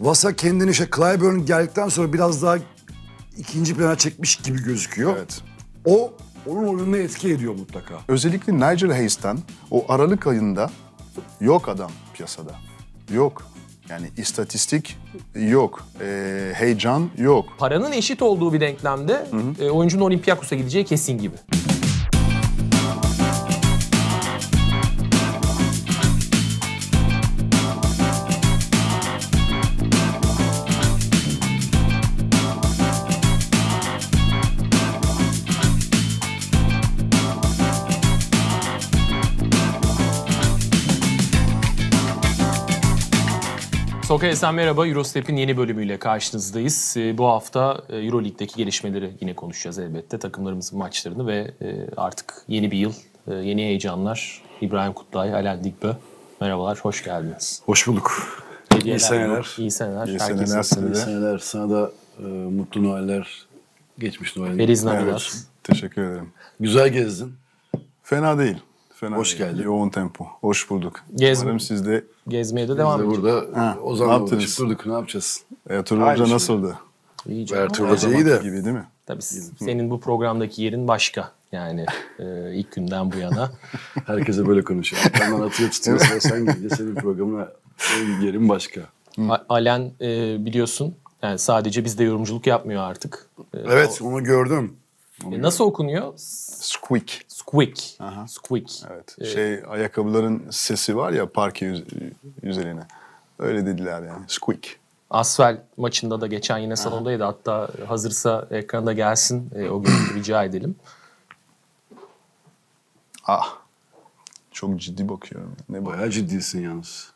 Vasa kendini işte Clyburn geldikten sonra biraz daha ikinci plana çekmiş gibi gözüküyor. Evet. O onun oyununa etki ediyor mutlaka. Özellikle Nigel Hayes'ten o Aralık ayında yok adam piyasada. Yok. Yani istatistik yok, e, heyecan yok. Paranın eşit olduğu bir denklemde hı hı. E, oyuncunun Olympiakos'a gideceği kesin gibi. Okayasan merhaba. Eurostep'in yeni bölümüyle karşınızdayız. Ee, bu hafta e, Euroleague'deki gelişmeleri yine konuşacağız elbette. Takımlarımızın maçlarını ve e, artık yeni bir yıl, e, yeni heyecanlar. İbrahim Kutlay, Alen Dikbe, Merhabalar, hoş geldiniz. Hoş bulduk. Hediyeler, iyi seneler. İyi seneler. İyi seneler. İyi seneler. İyi seneler. Sana da e, mutlu Noeller, geçmiş Noeller. Feliz Noeller. Teşekkür ederim. Güzel gezdin. Fena değil fena Hoş değil. geldin. Yoğun tempo. Hoş bulduk. Gez... Umarım siz de... Gezmeye de devam edeceğiz. burada ha, Ozan'la buluşup durduk. Ne yapacağız? Ertuğrul Aynı Hoca şey. nasıldı? İyi canım. Ertuğrul Hoca iyi de. Gibi değil mi? Tabii senin bu programdaki yerin başka. Yani e, ilk günden bu yana. Herkese böyle konuşuyor. Arkandan atıyor tutuyor. sen gelince senin programına senin yerin başka. A- Alen e, biliyorsun yani sadece bizde yorumculuk yapmıyor artık. E, evet o, onu gördüm. E, nasıl okunuyor? Squeak. Squeak. Aha. Squeak. Evet. Ee, şey ayakkabıların sesi var ya parke yüz, üzerine. Öyle dediler yani. Squeak. Asfel maçında da geçen yine salondaydı. Hatta hazırsa ekranda gelsin. E, o gün rica edelim. Ah. Çok ciddi bakıyorum. Ne Bayağı ciddisin yalnız.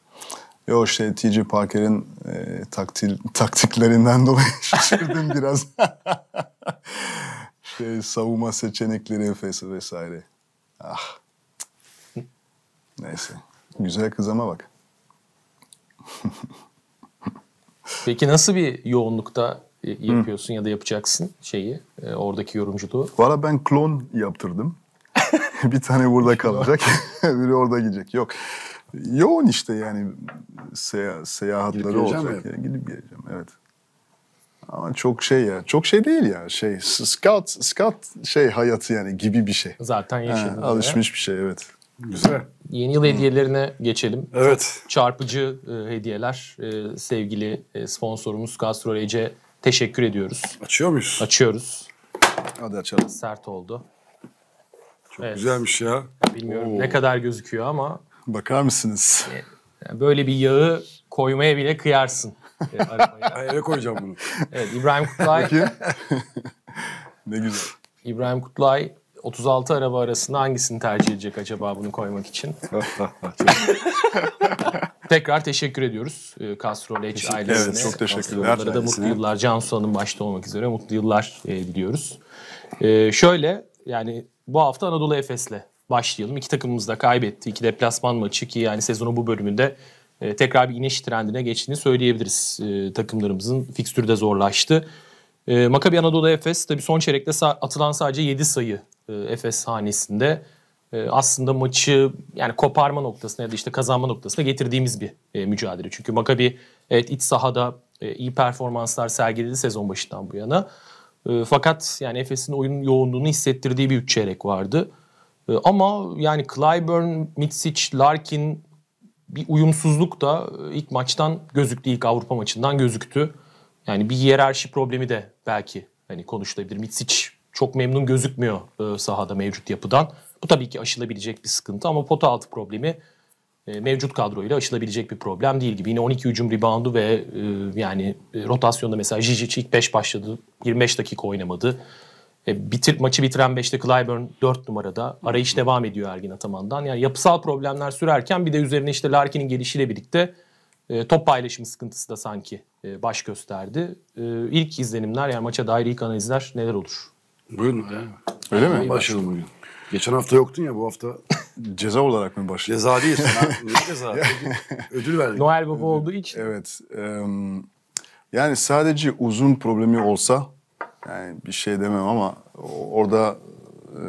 Yo işte TJ Parker'in e, taktil, taktiklerinden dolayı şaşırdım biraz. işte savunma seçenekleri Efes'i vesaire. Ah. Neyse. Güzel kızama bak. Peki nasıl bir yoğunlukta yapıyorsun Hı. ya da yapacaksın şeyi, e, oradaki yorumculuğu? Valla ben klon yaptırdım. bir tane burada kalacak, biri orada gidecek. Yok. Yoğun işte yani seya seyahatleri olacak. Ya. Gidip geleceğim evet. Ama çok şey ya. Çok şey değil ya. Şey scout scout şey hayatı yani gibi bir şey. Zaten yaşadığımız. Alışmış bir şey evet. Güzel. Yeni yıl hediyelerine geçelim. Evet. Çarpıcı e, hediyeler. E, sevgili e, sponsorumuz Castrolece teşekkür ediyoruz. Açıyor muyuz? Açıyoruz. Hadi açalım. Sert oldu. Çok evet. güzelmiş ya. Bilmiyorum Oo. ne kadar gözüküyor ama. Bakar mısınız? E, böyle bir yağı koymaya bile kıyarsın. e, eve koyacağım bunu. Evet İbrahim Kutlay. ne güzel. İbrahim Kutlay 36 araba arasında hangisini tercih edecek acaba bunu koymak için? Tekrar teşekkür ediyoruz e, Castro Leç ailesine. Evet, çok teşekkürler. Onlara da mutlu yıllar. Cansu Hanım başta olmak üzere mutlu yıllar e, diliyoruz. E, şöyle yani bu hafta Anadolu Efes'le başlayalım. İki takımımız da kaybetti. İki deplasman maçı ki yani sezonu bu bölümünde e, tekrar bir iniş trendine geçtiğini söyleyebiliriz. E, takımlarımızın fikstürü de zorlaştı. E, Makabi Anadolu Efes tabii son çeyrekte atılan sadece 7 sayı e, Efes hanesinde. E, aslında maçı yani koparma noktasına ya da işte kazanma noktasına getirdiğimiz bir e, mücadele. Çünkü Makabi evet iç sahada e, iyi performanslar sergiledi sezon başından bu yana. E, fakat yani Efes'in oyunun yoğunluğunu hissettirdiği bir üç çeyrek vardı. E, ama yani Clyburn, Mitsic, Larkin, bir uyumsuzluk da e, ilk maçtan gözüktü, ilk Avrupa maçından gözüktü. Yani bir hiyerarşi problemi de belki hani konuşulabilir. Mitsic çok memnun gözükmüyor e, sahada mevcut yapıdan. Bu tabii ki aşılabilecek bir sıkıntı ama pota altı problemi e, mevcut kadroyla aşılabilecek bir problem değil gibi. Yine 12 hücum reboundu ve yani rotasyonda mesela Zizic ilk 5 başladı. 25 dakika oynamadı. E, bitir, maçı bitiren 5'te Clyburn 4 numarada. Arayış devam ediyor Ergin Ataman'dan. Yani yapısal problemler sürerken bir de üzerine işte Larkin'in gelişiyle birlikte e, top paylaşımı sıkıntısı da sanki e, baş gösterdi. E, ilk izlenimler yani maça dair ilk analizler neler olur? Bugün öyle, öyle mi? Başladım bugün. Geçen hafta yoktun ya bu hafta. ceza olarak mı başladı? Ceza değil. ne ceza? Ödül verdik. Noel Baba olduğu için. Evet. Um, yani sadece uzun problemi olsa yani bir şey demem ama orada e,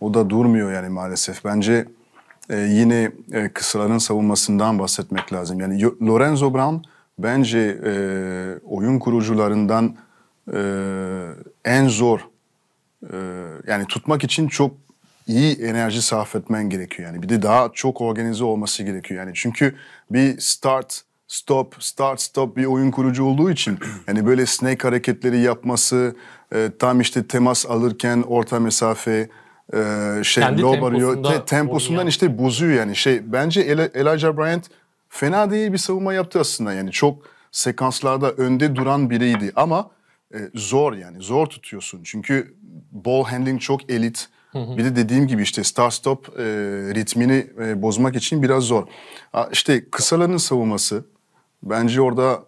o da durmuyor yani maalesef. Bence e, yine e, kısaların savunmasından bahsetmek lazım. Yani Lorenzo Brown bence e, oyun kurucularından e, en zor e, yani tutmak için çok iyi enerji sarf etmen gerekiyor. Yani bir de daha çok organize olması gerekiyor. Yani çünkü bir start stop, start, stop bir oyun kurucu olduğu için yani böyle snake hareketleri yapması, e, tam işte temas alırken orta mesafe e, şey Kendi low barıyor. Te, temposundan işte bozuyor yani şey. Bence Elijah Bryant fena değil bir savunma yaptı aslında yani çok sekanslarda önde duran biriydi ama e, zor yani zor tutuyorsun. Çünkü ball handling çok elit. Bir de dediğim gibi işte start stop e, ritmini e, bozmak için biraz zor. A, işte kısaların savunması Bence orada e,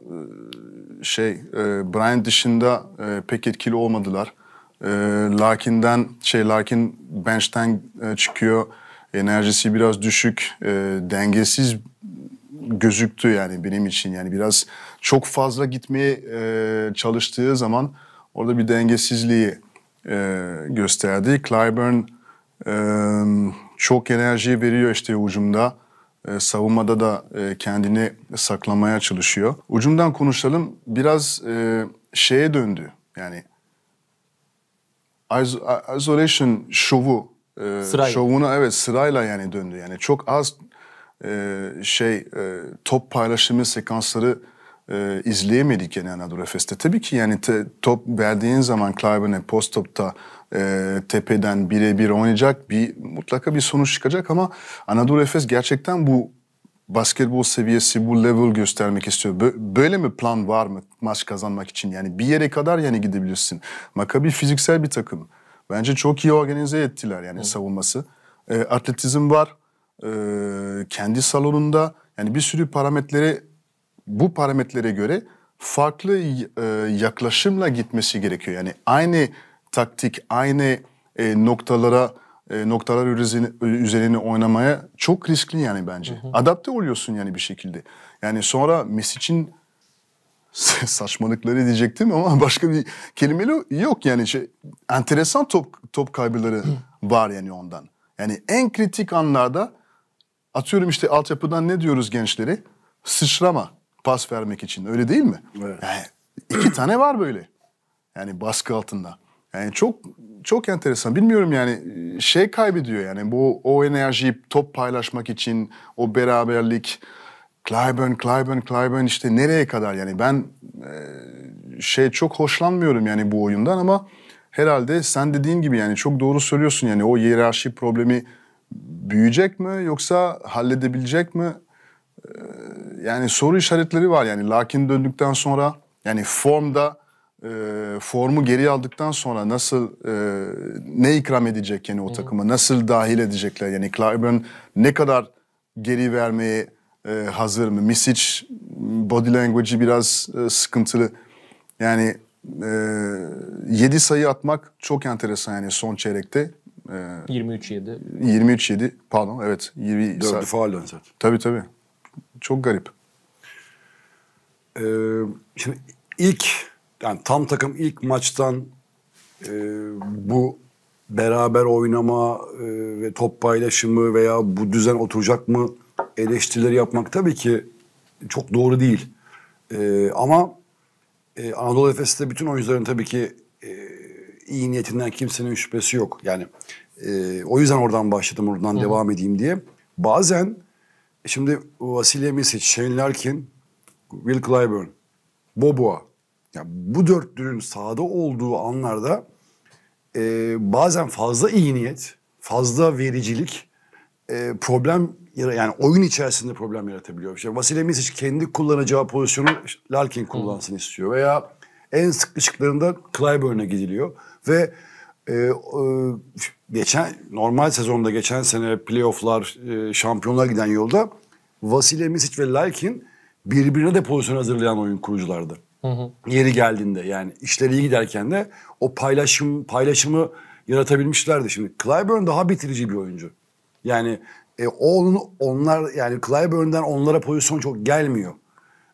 şey e, Brian dışında e, pek etkili olmadılar. Lakin'den şey Lakin bench'ten çıkıyor. Enerjisi biraz düşük, dengesiz gözüktü yani benim için. Yani biraz çok fazla gitmeye çalıştığı zaman orada bir dengesizliği gösterdi. Clyburn çok enerji veriyor işte ucumda e, savunmada da e, kendini saklamaya çalışıyor. Ucundan konuşalım biraz e, şeye döndü yani isolation şovu sırayla. şovuna evet sırayla yani döndü yani çok az şey top paylaşımı sekansları e, izleyemedik yani Anadolu Efes'te. Tabii ki yani te, top verdiğin zaman Clyburn'e post topta e, tepeden birebir oynayacak bir mutlaka bir sonuç çıkacak ama Anadolu Efes gerçekten bu basketbol seviyesi bu level göstermek istiyor. Böyle mi plan var mı maç kazanmak için? Yani bir yere kadar yani gidebilirsin. Makabi fiziksel bir takım. Bence çok iyi organize ettiler yani Hı. savunması. E, atletizm var. E, kendi salonunda yani bir sürü parametreleri bu parametrelere göre farklı e, yaklaşımla gitmesi gerekiyor. Yani aynı taktik, aynı e, noktalara e, noktalar üzerine oynamaya çok riskli yani bence. Hı hı. Adapte oluyorsun yani bir şekilde. Yani sonra Mesih'in saçmalıkları diyecektim ama başka bir kelime yok yani. Şey, enteresan top top kaybıları hı. var yani ondan. Yani en kritik anlarda atıyorum işte altyapıdan ne diyoruz gençlere? Sıçrama pas vermek için öyle değil mi? Evet. Yani iki tane var böyle. Yani baskı altında. Yani çok çok enteresan. Bilmiyorum yani şey kaybediyor yani bu o enerjiyi top paylaşmak için o beraberlik Clyburn, Clyburn, Clyburn işte nereye kadar yani ben e, şey çok hoşlanmıyorum yani bu oyundan ama herhalde sen dediğin gibi yani çok doğru söylüyorsun yani o hiyerarşi problemi büyüyecek mi yoksa halledebilecek mi yani soru işaretleri var yani lakin döndükten sonra yani formda e, formu geri aldıktan sonra nasıl e, ne ikram edecek yani o takıma nasıl dahil edecekler yani Clyburn ne kadar geri vermeye e, hazır mı Misic body language'i biraz e, sıkıntılı yani e, 7 sayı atmak çok enteresan yani son çeyrekte 23-7. E, 23-7 pardon evet. 20 faal zaten. Tabii tabii. Çok garip. Ee, şimdi ilk yani tam takım ilk maçtan e, bu beraber oynama e, ve top paylaşımı veya bu düzen oturacak mı eleştirileri yapmak tabii ki çok doğru değil. E, ama e, Anadolu Efes'te bütün oyuncuların tabii ki e, iyi niyetinden kimsenin şüphesi yok. Yani e, o yüzden oradan başladım, oradan Hı. devam edeyim diye. Bazen e şimdi Vasilya Misic, Shane Larkin, Will Clyburn, Boboa. Yani bu dörtlünün sahada olduğu anlarda e, bazen fazla iyi niyet, fazla vericilik e, problem yani oyun içerisinde problem yaratabiliyor. İşte Vasilya Misic kendi kullanacağı pozisyonu Larkin kullansın Hı. istiyor veya en sık ışıklarında Clyburn'a gidiliyor ve e, geçen normal sezonda geçen sene playofflar e, şampiyonluğa giden yolda Vasile Misic ve Larkin birbirine de pozisyon hazırlayan oyun kuruculardı. Hı hı. Yeri geldiğinde yani işleri iyi giderken de o paylaşım paylaşımı yaratabilmişlerdi. Şimdi Clyburn daha bitirici bir oyuncu. Yani e, onun onlar yani Clyburn'dan onlara pozisyon çok gelmiyor.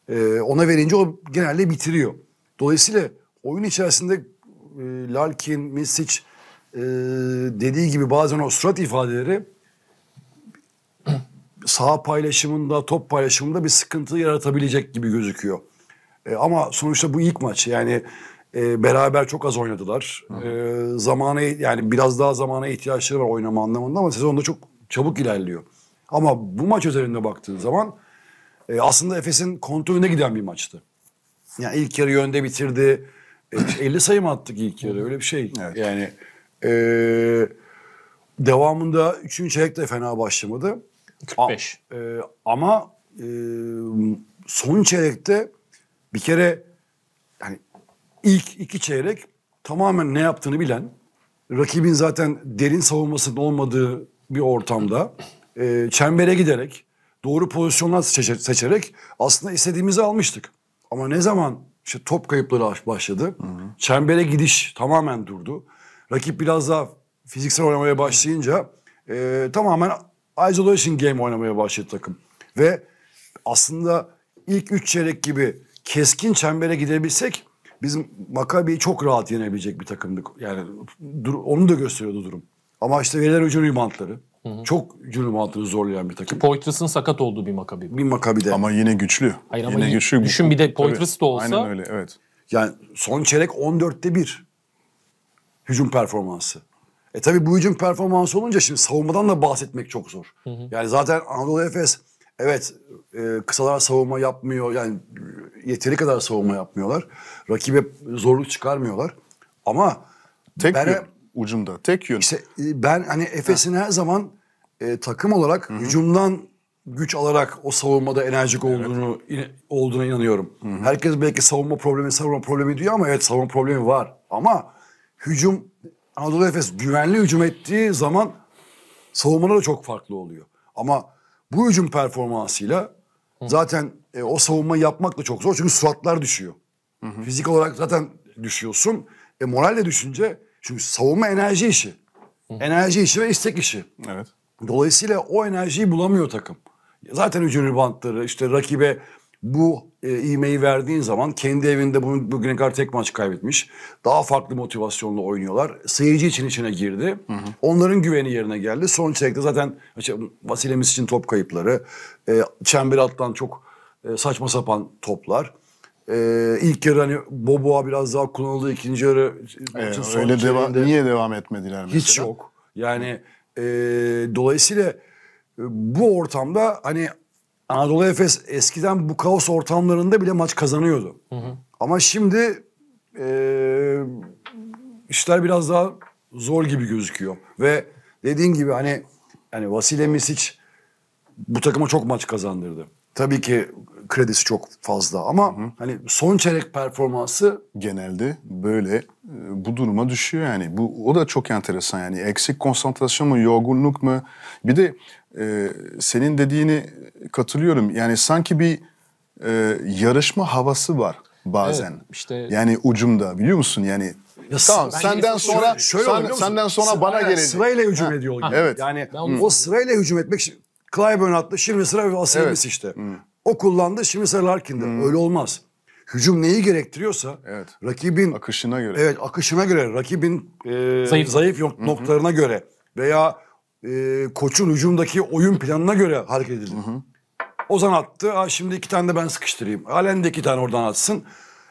E, ona verince o genelde bitiriyor. Dolayısıyla oyun içerisinde e, Lalkin, Misic e, dediği gibi bazen o surat ifadeleri sağ paylaşımında, top paylaşımında bir sıkıntı yaratabilecek gibi gözüküyor. E, ama sonuçta bu ilk maç yani e, beraber çok az oynadılar. Zamanı yani biraz daha zamana ihtiyaçları var oynama anlamında ama sezonda çok çabuk ilerliyor. Ama bu maç üzerinde baktığın zaman aslında Efes'in kontrolüne giden bir maçtı. Yani ilk yarı yönde bitirdi. 50 e, sayı mı attık ilk yarı öyle bir şey. Evet. Yani e, devamında 3. çeyrek de fena başlamadı. 45. A, e, ama e, son çeyrekte bir kere yani ilk iki çeyrek tamamen ne yaptığını bilen, rakibin zaten derin savunmasının olmadığı bir ortamda e, çembere giderek, doğru pozisyonlar seçerek aslında istediğimizi almıştık. Ama ne zaman işte top kayıpları başladı. Hı hı. Çembere gidiş tamamen durdu. Rakip biraz daha fiziksel oynamaya başlayınca e, tamamen isolation game oynamaya başladı takım. Ve aslında ilk üç çeyrek gibi keskin çembere gidebilsek bizim Makabi'yi çok rahat yenebilecek bir takımdık. Yani dur, onu da gösteriyordu durum. Ama işte verilen hücum ribantları. Hı hı. Çok cürüm altını zorlayan bir takım. Poitras'ın sakat olduğu bir makabi. Bir de. Ama yine güçlü. Hayır ama yine iyi, güçlü. Düşün bir de Poitras da olsa. Aynen öyle evet. Yani son çeyrek 14'te 1 hücum performansı. E tabi bu hücum performansı olunca şimdi savunmadan da bahsetmek çok zor. Hı hı. Yani zaten Anadolu Efes evet e, kısalar savunma yapmıyor. Yani yeteri kadar savunma yapmıyorlar. Rakibe zorluk çıkarmıyorlar. Ama tek ben, bir, ucunda. Tek yön. İşte e, ben hani Efes'in her zaman e, takım olarak Hı-hı. hücumdan güç alarak o savunmada enerjik olduğunu evet. in, olduğuna inanıyorum. Hı-hı. Herkes belki savunma problemi, savunma problemi diyor ama evet savunma problemi var. Ama hücum Anadolu Efes güvenli hücum ettiği zaman savunmaları da çok farklı oluyor. Ama bu hücum performansıyla Hı. zaten e, o savunma yapmak da çok zor çünkü suratlar düşüyor. Hı hı. Fizik olarak zaten düşüyorsun. E, moral düşünce çünkü savunma enerji işi. Enerji işi ve istek işi. Evet. Dolayısıyla o enerjiyi bulamıyor takım. Zaten hücum ribantları işte rakibe bu e, iğmeyi verdiğin zaman kendi evinde bunu bugüne kadar tek maç kaybetmiş. Daha farklı motivasyonla oynuyorlar. Seyirci için içine girdi. Hı hı. Onların güveni yerine geldi. Son çeyrekte zaten işte, Vasilemiz için top kayıpları. E, çember alttan çok e, saçma sapan toplar. Ee, ilk yarı hani Boboa biraz daha kullanıldı. ikinci yarı ee, son öyle deva niye devam etmediler mesela? Hiç yok. Yani e, dolayısıyla e, bu ortamda hani Anadolu Efes eskiden bu kaos ortamlarında bile maç kazanıyordu. Hı hı. Ama şimdi e, işler biraz daha zor gibi gözüküyor. Ve dediğin gibi hani yani Vasile Misic bu takıma çok maç kazandırdı. Tabii ki kredisi çok fazla ama hı hı. hani son çeyrek performansı genelde böyle e, bu duruma düşüyor yani. Bu o da çok enteresan yani. Eksik konsantrasyon mu, yorgunluk mu? Bir de e, senin dediğini katılıyorum. Yani sanki bir e, yarışma havası var bazen. Evet, işte yani ucumda biliyor musun? Yani ya tamam ben senden sonra şöyle, sen, senden sonra bana gelecek. Sırayla hücum ha. ediyor gibi. Evet. Yani ben o sırayla hücum etmek Clyburn attı. Şimdi sıra Vasilevs evet. işte. Hı. O kullandı şimdi sıra Larkin'de. Hmm. Öyle olmaz. Hücum neyi gerektiriyorsa evet. rakibin akışına göre. Evet akışına göre rakibin e, zayıf, zayıf yok, Hı -hı. noktalarına göre veya e, koçun hücumdaki oyun planına göre hareket edildi. Hı -hı. Ozan attı. Ha, şimdi iki tane de ben sıkıştırayım. Halen de iki tane oradan atsın.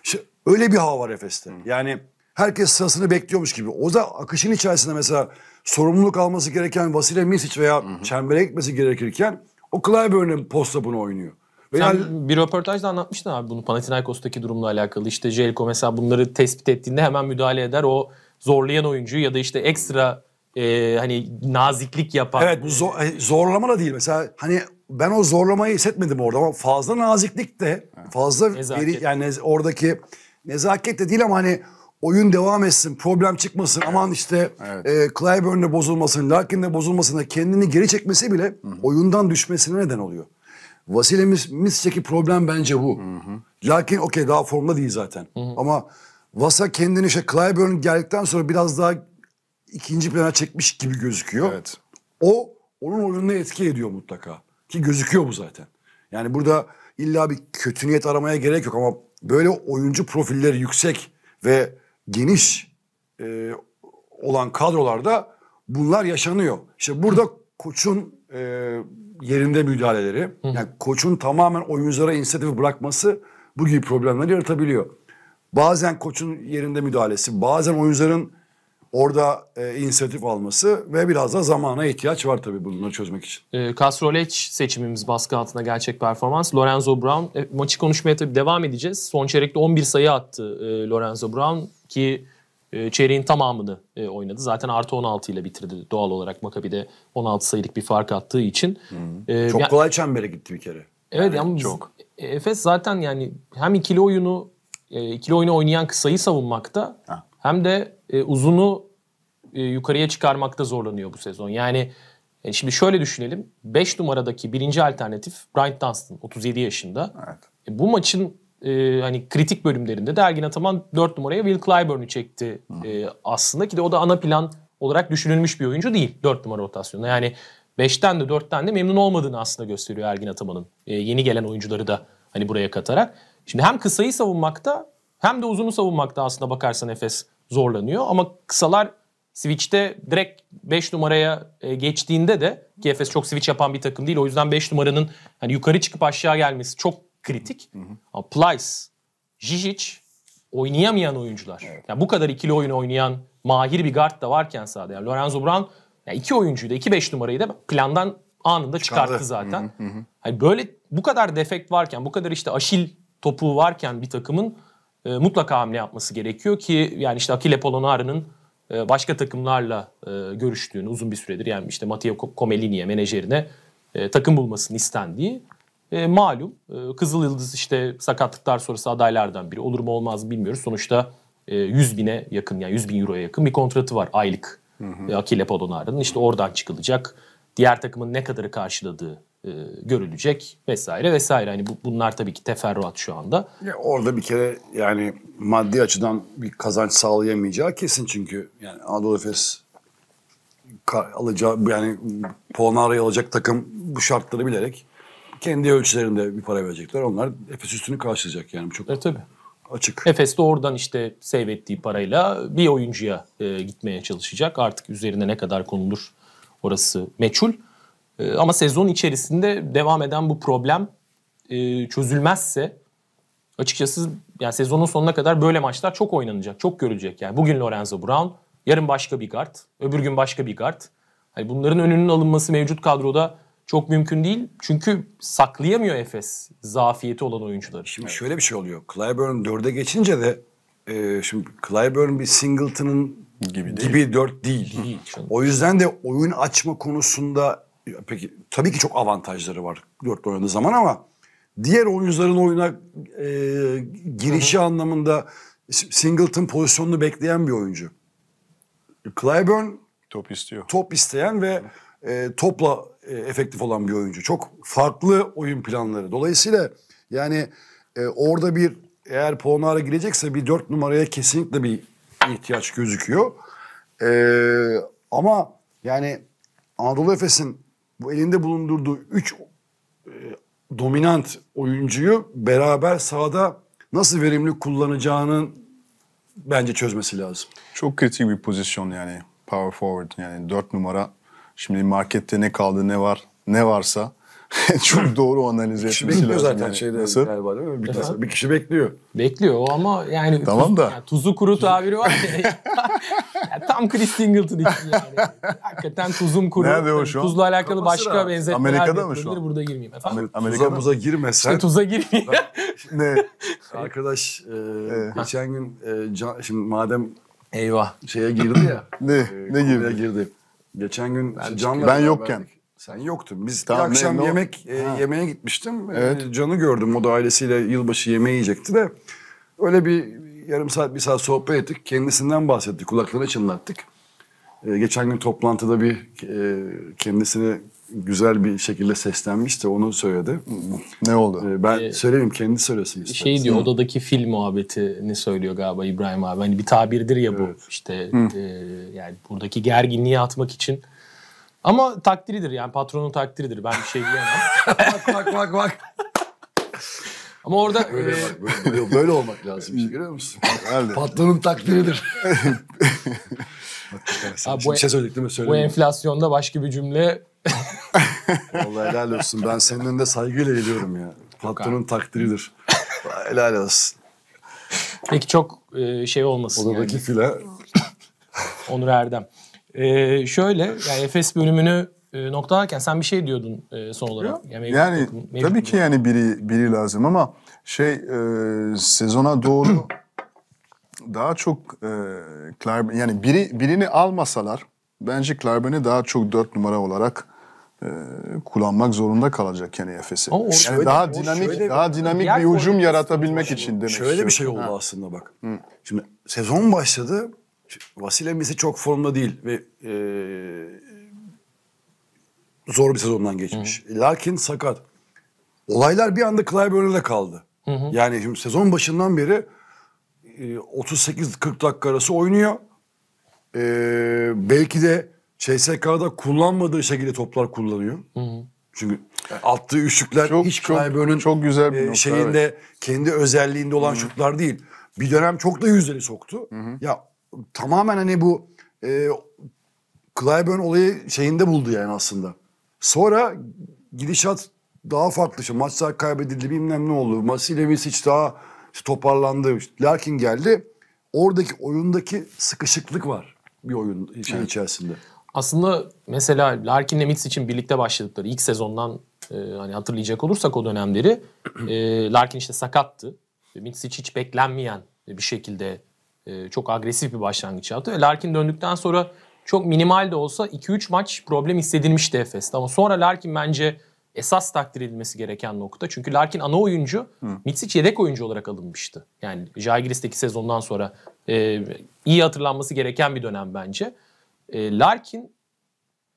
İşte öyle bir hava var Efes'te. Hı. Yani herkes sırasını bekliyormuş gibi. O da akışın içerisinde mesela sorumluluk alması gereken Vasile Misic veya Hı. çembere gitmesi gerekirken o Clyburn'un posta bunu oynuyor. Ve Sen yani... bir röportajda anlatmıştın abi bunu Panathinaikos'taki durumla alakalı. İşte Jelko mesela bunları tespit ettiğinde hemen müdahale eder. O zorlayan oyuncuyu ya da işte ekstra e, hani naziklik yapar. Evet bu zor, e, zorlama da değil. Mesela hani ben o zorlamayı hissetmedim orada ama fazla naziklik de fazla nezaket. veri, yani oradaki nezaket de değil ama hani oyun devam etsin, problem çıkmasın, aman işte evet. e, Clyburn'da bozulmasın, Larkin'de bozulmasın da kendini geri çekmesi bile hı oyundan düşmesine neden oluyor. Vasilemizdeki problem bence bu. Hı hı. Lakin okey daha formda değil zaten. Hı hı. Ama Vasa kendini işte Clyburn geldikten sonra biraz daha ikinci plana çekmiş gibi gözüküyor. Evet. O onun oyununa etki ediyor mutlaka. Ki gözüküyor bu zaten. Yani burada illa bir kötü niyet aramaya gerek yok ama böyle oyuncu profilleri yüksek ve geniş e, olan kadrolarda bunlar yaşanıyor. İşte burada koçun e, yerinde müdahaleleri, Hı. yani koçun tamamen oyunculara inisiyatifi bırakması bu gibi problemleri yaratabiliyor. Bazen koçun yerinde müdahalesi, bazen oyuncuların orada e, inisiyatif alması ve biraz da zamana ihtiyaç var tabii bunları çözmek için. E, Kastroleç seçimimiz baskı altında gerçek performans. Lorenzo Brown e, maçı konuşmaya tabii devam edeceğiz. Son çeyrekte 11 sayı attı e, Lorenzo Brown ki ee, çeyreğin tamamını e, oynadı. Zaten artı 16 ile bitirdi doğal olarak Makabi de 16 sayılık bir fark attığı için. Hı. Hmm. E, çok yani, kolay çembere gitti bir kere. Evet yani, ama çok. E, Efes zaten yani hem ikili oyunu ikili oyunu oynayan kısayı savunmakta ha. hem de uzunu yukarıya çıkarmakta zorlanıyor bu sezon. Yani şimdi şöyle düşünelim. 5 numaradaki birinci alternatif Bryant Dunstan 37 yaşında. Evet. Bu maçın e, hani kritik bölümlerinde de Ergin Ataman 4 numaraya Will Clyburn'u çekti e, aslında ki de o da ana plan olarak düşünülmüş bir oyuncu değil 4 numara rotasyonu Yani 5'ten de 4'ten de memnun olmadığını aslında gösteriyor Ergin Ataman'ın e, yeni gelen oyuncuları da hani buraya katarak. Şimdi hem kısayı savunmakta hem de uzunu savunmakta aslında bakarsan Efes zorlanıyor ama kısalar Switch'te direkt 5 numaraya e, geçtiğinde de ki Efes çok switch yapan bir takım değil. O yüzden 5 numaranın hani yukarı çıkıp aşağı gelmesi çok kritik. Hı hı. Ama Plyce, Zizic oynayamayan oyuncular. Evet. Yani bu kadar ikili oyun oynayan mahir bir guard da varken sahada. Yani Lorenzo Brown yani iki oyuncuyu da iki beş numarayı da plandan anında çıkarttı, çıkarttı zaten. Hı hı hı. Hani böyle bu kadar defekt varken, bu kadar işte aşil topuğu varken bir takımın e, mutlaka hamle yapması gerekiyor ki yani işte Akile Polonara'nın e, başka takımlarla e, görüştüğünü uzun bir süredir yani işte Matteo Comelini'ye menajerine e, takım bulmasını istendiği e, malum e, Kızıl Yıldız işte sakatlıklar sonrası adaylardan biri. Olur mu olmaz mı bilmiyoruz. Sonuçta e, 100 bine yakın yani 100 bin euroya yakın bir kontratı var aylık hı hı. E, Akile Podonar'ın. İşte oradan çıkılacak. Diğer takımın ne kadarı karşıladığı e, görülecek vesaire vesaire. Hani bu, bunlar tabii ki teferruat şu anda. Ya orada bir kere yani maddi açıdan bir kazanç sağlayamayacağı kesin çünkü yani Anadolu Efes alacağı yani Polnare'yi alacak takım bu şartları bilerek kendi ölçülerinde bir para verecekler. Onlar Efes üstünü karşılayacak yani. Çok e, tabii. açık. Efes de oradan işte seyrettiği parayla bir oyuncuya e, gitmeye çalışacak. Artık üzerine ne kadar konulur orası meçhul. E, ama sezon içerisinde devam eden bu problem e, çözülmezse açıkçası yani sezonun sonuna kadar böyle maçlar çok oynanacak, çok görülecek. Yani bugün Lorenzo Brown, yarın başka bir kart, öbür gün başka bir kart. Hani bunların önünün alınması mevcut kadroda çok mümkün değil. Çünkü saklayamıyor Efes zafiyeti olan oyuncuları. Şimdi evet. şöyle bir şey oluyor. Clyburn 4'e geçince de e, şimdi Clyburn bir Singleton'ın gibi, değil. 4 değil. o yüzden de oyun açma konusunda peki tabii ki çok avantajları var 4 oynadığı zaman ama diğer oyuncuların oyuna e, girişi Hı-hı. anlamında Singleton pozisyonunu bekleyen bir oyuncu. Clyburn top istiyor. Top isteyen ve e, topla e, efektif olan bir oyuncu. Çok farklı oyun planları. Dolayısıyla yani e, orada bir eğer Polonara girecekse bir dört numaraya kesinlikle bir ihtiyaç gözüküyor. E, ama yani Anadolu Efes'in bu elinde bulundurduğu üç e, dominant oyuncuyu beraber sahada nasıl verimli kullanacağının bence çözmesi lazım. Çok kritik bir pozisyon yani power forward yani dört numara Şimdi markette ne kaldı ne var ne varsa çok hmm. doğru analiz etmesi lazım. bekliyor zaten yani. şeyde Nasıl? galiba değil mi? Bir, kişi, bir kişi bekliyor. Bekliyor ama yani tamam da. Yani tuzu kuru tabiri var ya. yani tam Chris Singleton için yani. Hakikaten tuzum kuru. Nerede o şu an? Tuzla alakalı Kafası başka da. benzetmeler Amerika'da mı şu an? Burada girmeyeyim efendim. Amer- Amerika'da tuza muza girmesen. İşte tuza girmeyeyim. ne? Arkadaş e, e. geçen gün e, can, şimdi madem Eyvah. Şeye girdi ya. ne? E, ne girdi? girdi Geçen gün ben, Can'la ben yokken. Verdik. Sen yoktun. Biz tamam, bir akşam ne, yemek e, yemeğe gitmiştim. E, evet. E, Can'ı gördüm. O da ailesiyle yılbaşı yemeği yiyecekti de. Öyle bir yarım saat, bir saat sohbet ettik. Kendisinden bahsettik. Kulaklarını çınlattık. E, geçen gün toplantıda bir e, kendisini güzel bir şekilde seslenmiş de onu söyledi. Ne oldu? Ee, ben ee, söyleyeyim kendi söylesin istedim. Şey diyor Hı. odadaki fil muhabbetini söylüyor galiba İbrahim abi. Hani bir tabirdir ya bu. Evet. İşte e, yani buradaki gerginliği atmak için. Ama takdiridir yani patronun takdiridir. Ben bir şey diyemem. bak bak bak bak. Ama orada böyle, e... bak, böyle, böyle, olmak lazım işte görüyor musun? Herhalde. Patronun takdiridir. Abi, bu, şey söyledik değil mi? Söyle bu enflasyonda başka bir cümle Vallahi helal olsun. Ben senin önünde saygıyla eğiliyorum ya. Patronun takdiridir. helal olsun. Peki çok e, şey olmasın Odadaki yani. file. Onur Erdem. Ee, şöyle yani Efes bölümünü e, noktalarken sen bir şey diyordun e, son olarak. Ya, yani, yani takım, tabii ki yani biri biri lazım ama şey e, sezona doğru daha çok e, Clarben, yani biri birini almasalar bence Clarben'i daha çok dört numara olarak e, kullanmak zorunda kalacak Kenny Efes'i. Yani şöyle, daha dinamik şöyle, daha dinamik bir, bir hücum yaratabilmek şimdi, için demek. Şöyle bir şey oldu ha. aslında bak. Hı. Şimdi sezon başladı. Vasile Misi çok formda değil ve e, zor bir sezondan geçmiş. Hı. Lakin sakat. Olaylar bir anda Clyburn'e kaldı. Hı hı. Yani şimdi sezon başından beri e, 38-40 dakika arası oynuyor. E, belki de CSK'da kullanmadığı şekilde toplar kullanıyor. Hı hı. Çünkü attığı üçlükler çok, hiç Clyburn'un çok güzel bir e, nokta, şeyinde evet. kendi özelliğinde olan Hı-hı. şutlar değil. Bir dönem çok da yüzdeli soktu. Hı-hı. Ya tamamen hani bu e, Clyburn olayı şeyinde buldu yani aslında. Sonra gidişat daha farklı. İşte maçlar kaybedildi bilmem ne oldu. Masilevic hiç daha işte toparlandı. İşte Larkin geldi. Oradaki oyundaki sıkışıklık var bir oyun şey evet. içerisinde. Aslında mesela Larkin'le Mitz için birlikte başladıkları ilk sezondan e, hani hatırlayacak olursak o dönemleri e, Larkin işte sakattı. Mitz hiç beklenmeyen bir şekilde e, çok agresif bir başlangıç yaptı. Ve Larkin döndükten sonra çok minimal de olsa 2-3 maç problem hissedilmişti Efes'te. Ama sonra Larkin bence esas takdir edilmesi gereken nokta. Çünkü Larkin ana oyuncu, Mitsic yedek oyuncu olarak alınmıştı. Yani Jagiris'teki sezondan sonra e, iyi hatırlanması gereken bir dönem bence. E, Larkin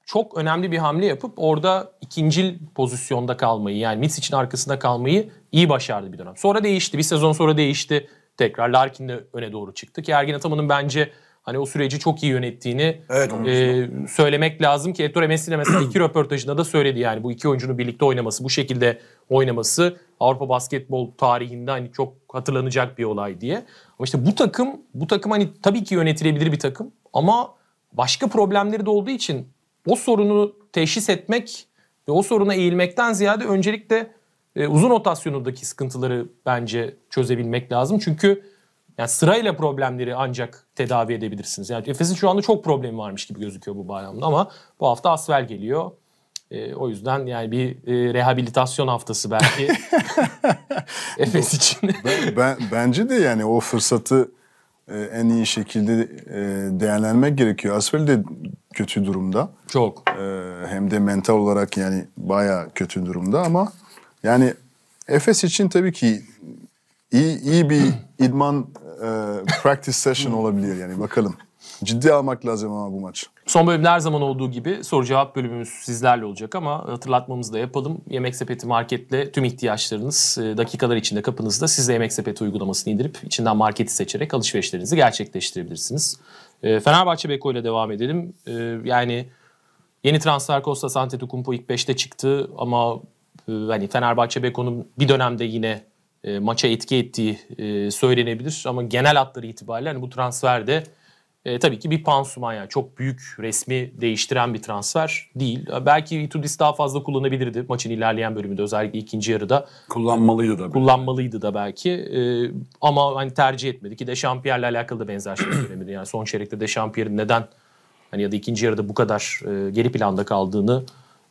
çok önemli bir hamle yapıp orada ikincil pozisyonda kalmayı yani Mitsic'in arkasında kalmayı iyi başardı bir dönem. Sonra değişti. Bir sezon sonra değişti. Tekrar Larkin de öne doğru çıktı ki Ergin Ataman'ın bence hani o süreci çok iyi yönettiğini evet, e, söylemek lazım ki Ettore Messina mesela iki röportajında da söyledi yani bu iki oyuncunun birlikte oynaması bu şekilde oynaması Avrupa basketbol tarihinde hani çok hatırlanacak bir olay diye. Ama işte bu takım bu takım hani tabii ki yönetilebilir bir takım ama başka problemleri de olduğu için o sorunu teşhis etmek ve o soruna eğilmekten ziyade öncelikle e, uzun rotasyonundaki sıkıntıları bence çözebilmek lazım. Çünkü yani sırayla problemleri ancak tedavi edebilirsiniz. Yani Efes'in şu anda çok problemi varmış gibi gözüküyor bu bayramda ama bu hafta Asvel geliyor. E, o yüzden yani bir e, rehabilitasyon haftası belki Efes için. ben, ben, bence de yani o fırsatı e, en iyi şekilde e, değerlendirmek gerekiyor. Asvel de kötü durumda. Çok. E, hem de mental olarak yani baya kötü durumda ama yani Efes için tabii ki iyi, iyi bir idman e, practice session olabilir yani bakalım. Ciddi almak lazım ama bu maç. Son bölümde her zaman olduğu gibi soru cevap bölümümüz sizlerle olacak ama hatırlatmamızı da yapalım. Yemek Sepeti Market'le tüm ihtiyaçlarınız e, dakikalar içinde kapınızda. Siz de Yemek Sepeti uygulamasını indirip içinden marketi seçerek alışverişlerinizi gerçekleştirebilirsiniz. E, Fenerbahçe Beko ile devam edelim. E, yani yeni transfer Costa Santetokumpo ilk 5'te çıktı ama hani Fenerbahçe Beko'nun bir dönemde yine e, maça etki ettiği e, söylenebilir. Ama genel hatları itibariyle hani bu transferde e, tabii ki bir pansuman yani çok büyük resmi değiştiren bir transfer değil. Belki Itudis daha fazla kullanabilirdi maçın ilerleyen bölümünde özellikle ikinci yarıda. Kullanmalıydı da. Kullanmalıydı da belki e, ama hani tercih etmedi ki de Şampiyer'le alakalı da benzer şey söylemedi. Yani son çeyrekte de Şampiyer'in neden hani ya da ikinci yarıda bu kadar e, geri planda kaldığını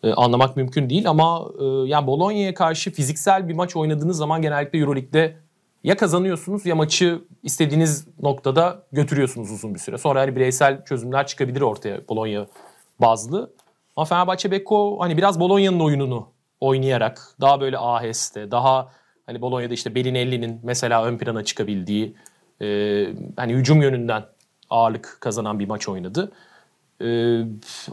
e, anlamak mümkün değil ama e, yani Bologna'ya karşı fiziksel bir maç oynadığınız zaman genellikle EuroLeague'de ya kazanıyorsunuz ya maçı istediğiniz noktada götürüyorsunuz uzun bir süre. Sonra hani bireysel çözümler çıkabilir ortaya Bologna bazlı. Ama Fenerbahçe Beko hani biraz Bologna'nın oyununu oynayarak daha böyle aheste, daha hani Bologna'da işte Belinelli'nin mesela ön plana çıkabildiği e, hani hücum yönünden ağırlık kazanan bir maç oynadı. E,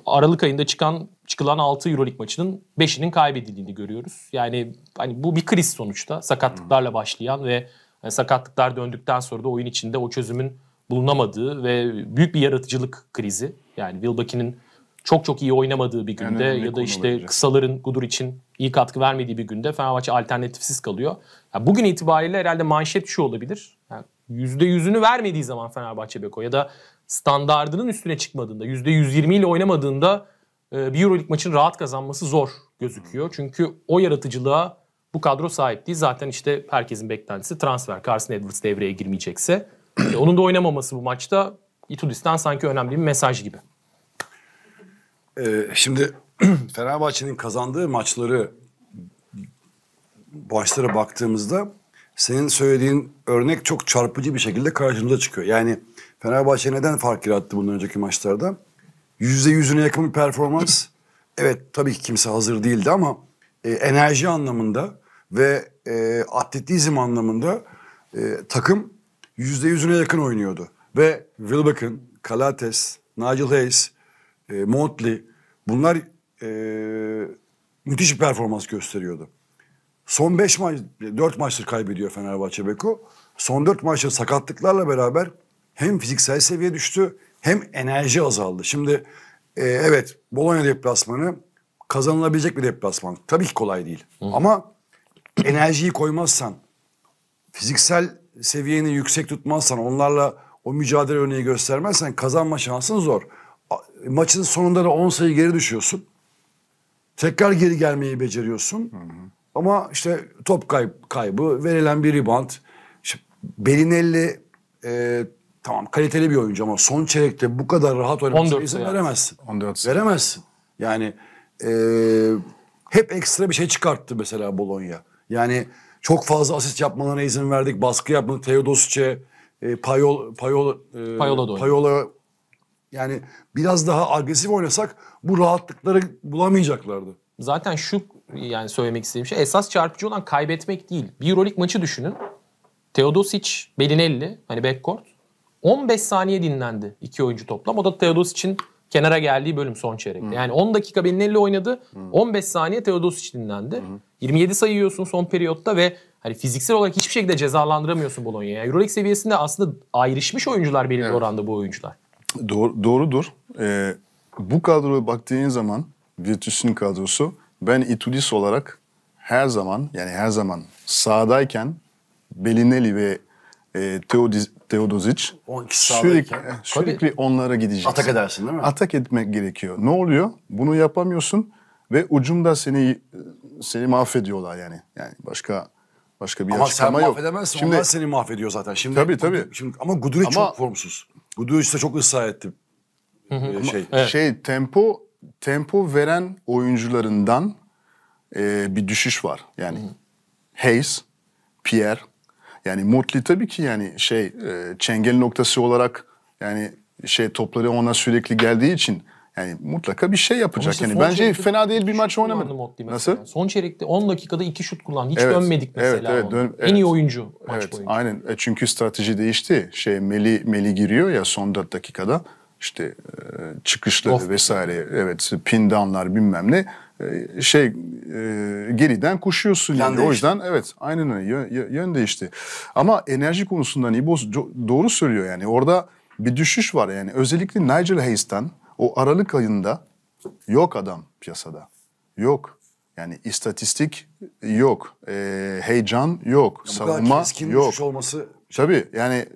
Aralık ayında çıkan çıkılan 6 Euroleague maçının 5'inin kaybedildiğini görüyoruz. Yani hani bu bir kriz sonuçta. Sakatlıklarla başlayan ve yani e, sakatlıklar döndükten sonra da oyun içinde o çözümün bulunamadığı ve büyük bir yaratıcılık krizi. Yani Wilbeck'in çok çok iyi oynamadığı bir günde yani ya da işte olacak. kısaların Gudur için iyi katkı vermediği bir günde Fenerbahçe alternatifsiz kalıyor. Yani bugün itibariyle herhalde manşet şu olabilir. Yani yüzünü vermediği zaman Fenerbahçe Beko ya da standardının üstüne çıkmadığında, %120 ile oynamadığında ee, bir Euroleague maçını rahat kazanması zor gözüküyor. Hmm. Çünkü o yaratıcılığa bu kadro sahip değil. Zaten işte herkesin beklentisi transfer. Carson Edwards devreye girmeyecekse. E, onun da oynamaması bu maçta Itudis'ten sanki önemli bir mesaj gibi. Ee, şimdi Fenerbahçe'nin kazandığı maçları başlara baktığımızda senin söylediğin örnek çok çarpıcı bir şekilde karşımıza çıkıyor. Yani Fenerbahçe neden fark yarattı bundan önceki maçlarda? yüzde yüzüne yakın bir performans. Evet tabii ki kimse hazır değildi ama e, enerji anlamında ve e, atletizm anlamında e, takım yüzde yüzüne yakın oynuyordu. Ve Wilbekin, Kalates, Nigel Hayes, e, Motley bunlar e, müthiş bir performans gösteriyordu. Son 5 maç, 4 maçtır kaybediyor Fenerbahçe Beko. Son 4 maçta sakatlıklarla beraber hem fiziksel seviye düştü hem enerji azaldı. Şimdi e, evet Bologna deplasmanı kazanılabilecek bir deplasman. Tabii ki kolay değil. Hı. Ama enerjiyi koymazsan, fiziksel seviyeni yüksek tutmazsan, onlarla o mücadele örneği göstermezsen kazanma şansın zor. Maçın sonunda da 10 sayı geri düşüyorsun. Tekrar geri gelmeyi beceriyorsun. Hı hı. Ama işte top kayb kaybı, verilen bir rebound, işte Belinelli e, Tamam kaliteli bir oyuncu ama son çeyrekte bu kadar rahat oynamasına izin yani. veremezsin. 14. Veremezsin. Yani e, hep ekstra bir şey çıkarttı mesela Bologna. Yani çok fazla asist yapmalarına izin verdik. Baskı yapmadık. Teodosic'e, e, Payol, Payol, e, Payola, Payola yani biraz daha agresif oynasak bu rahatlıkları bulamayacaklardı. Zaten şu yani söylemek istediğim şey esas çarpıcı olan kaybetmek değil. Bir Euroleague maçı düşünün. Teodosic, Belinelli hani backcourt. 15 saniye dinlendi iki oyuncu toplam. O da Teodos için kenara geldiği bölüm son çeyrekte. Yani 10 dakika Belinelli oynadı. 15 saniye için dinlendi. Hı. 27 sayı son periyotta ve hani fiziksel olarak hiçbir şekilde cezalandıramıyorsun Bologna'yı. Yani Euroleague seviyesinde aslında ayrışmış oyuncular belirli evet. oranda bu oyuncular. Doğru, doğrudur. Ee, bu kadroya baktığın zaman Virtus'un kadrosu ben Itudis olarak her zaman yani her zaman sağdayken Belinelli ve e, Teodiz, Teodosic sürekli, sürekli onlara gideceksin. Atak edersin değil mi? Atak etmek gerekiyor. Ne oluyor? Bunu yapamıyorsun ve ucunda seni e, seni mahvediyorlar yani. Yani başka başka bir ama açıklama yok. Ama sen mahvedemezsin. Şimdi, Onlar seni mahvediyor zaten. Şimdi, tabii tabii. Şimdi, ama Guduric ama, çok formsuz. Guduric de çok ısrar etti. Ee, şey. Evet. şey tempo tempo veren oyuncularından e, bir düşüş var. Yani Hayes, Pierre, yani Mutli tabii ki yani şey e, çengel noktası olarak yani şey topları ona sürekli geldiği için yani mutlaka bir şey yapacak. yani bence fena değil bir maç oynamadı. Nasıl? Son çeyrekte 10 dakikada 2 şut kullandı. Hiç evet, dönmedik mesela. Evet, evet, dön, evet. En iyi oyuncu maç evet, boyunca. Aynen. E çünkü strateji değişti. Şey Meli Meli giriyor ya son 4 dakikada. işte e, çıkışları of. vesaire. Evet, pin down'lar bilmem ne. E, şey e, geriden koşuyorsun yani. Değişti. O yüzden evet aynen öyle yön, yön değişti. Ama enerji konusundan İbo doğru söylüyor yani. Orada bir düşüş var yani. Özellikle Nigel Hayes'ten o Aralık ayında yok adam piyasada. Yok. Yani istatistik yok. E, heyecan yok. Ya savunma yok. olması Tabii yani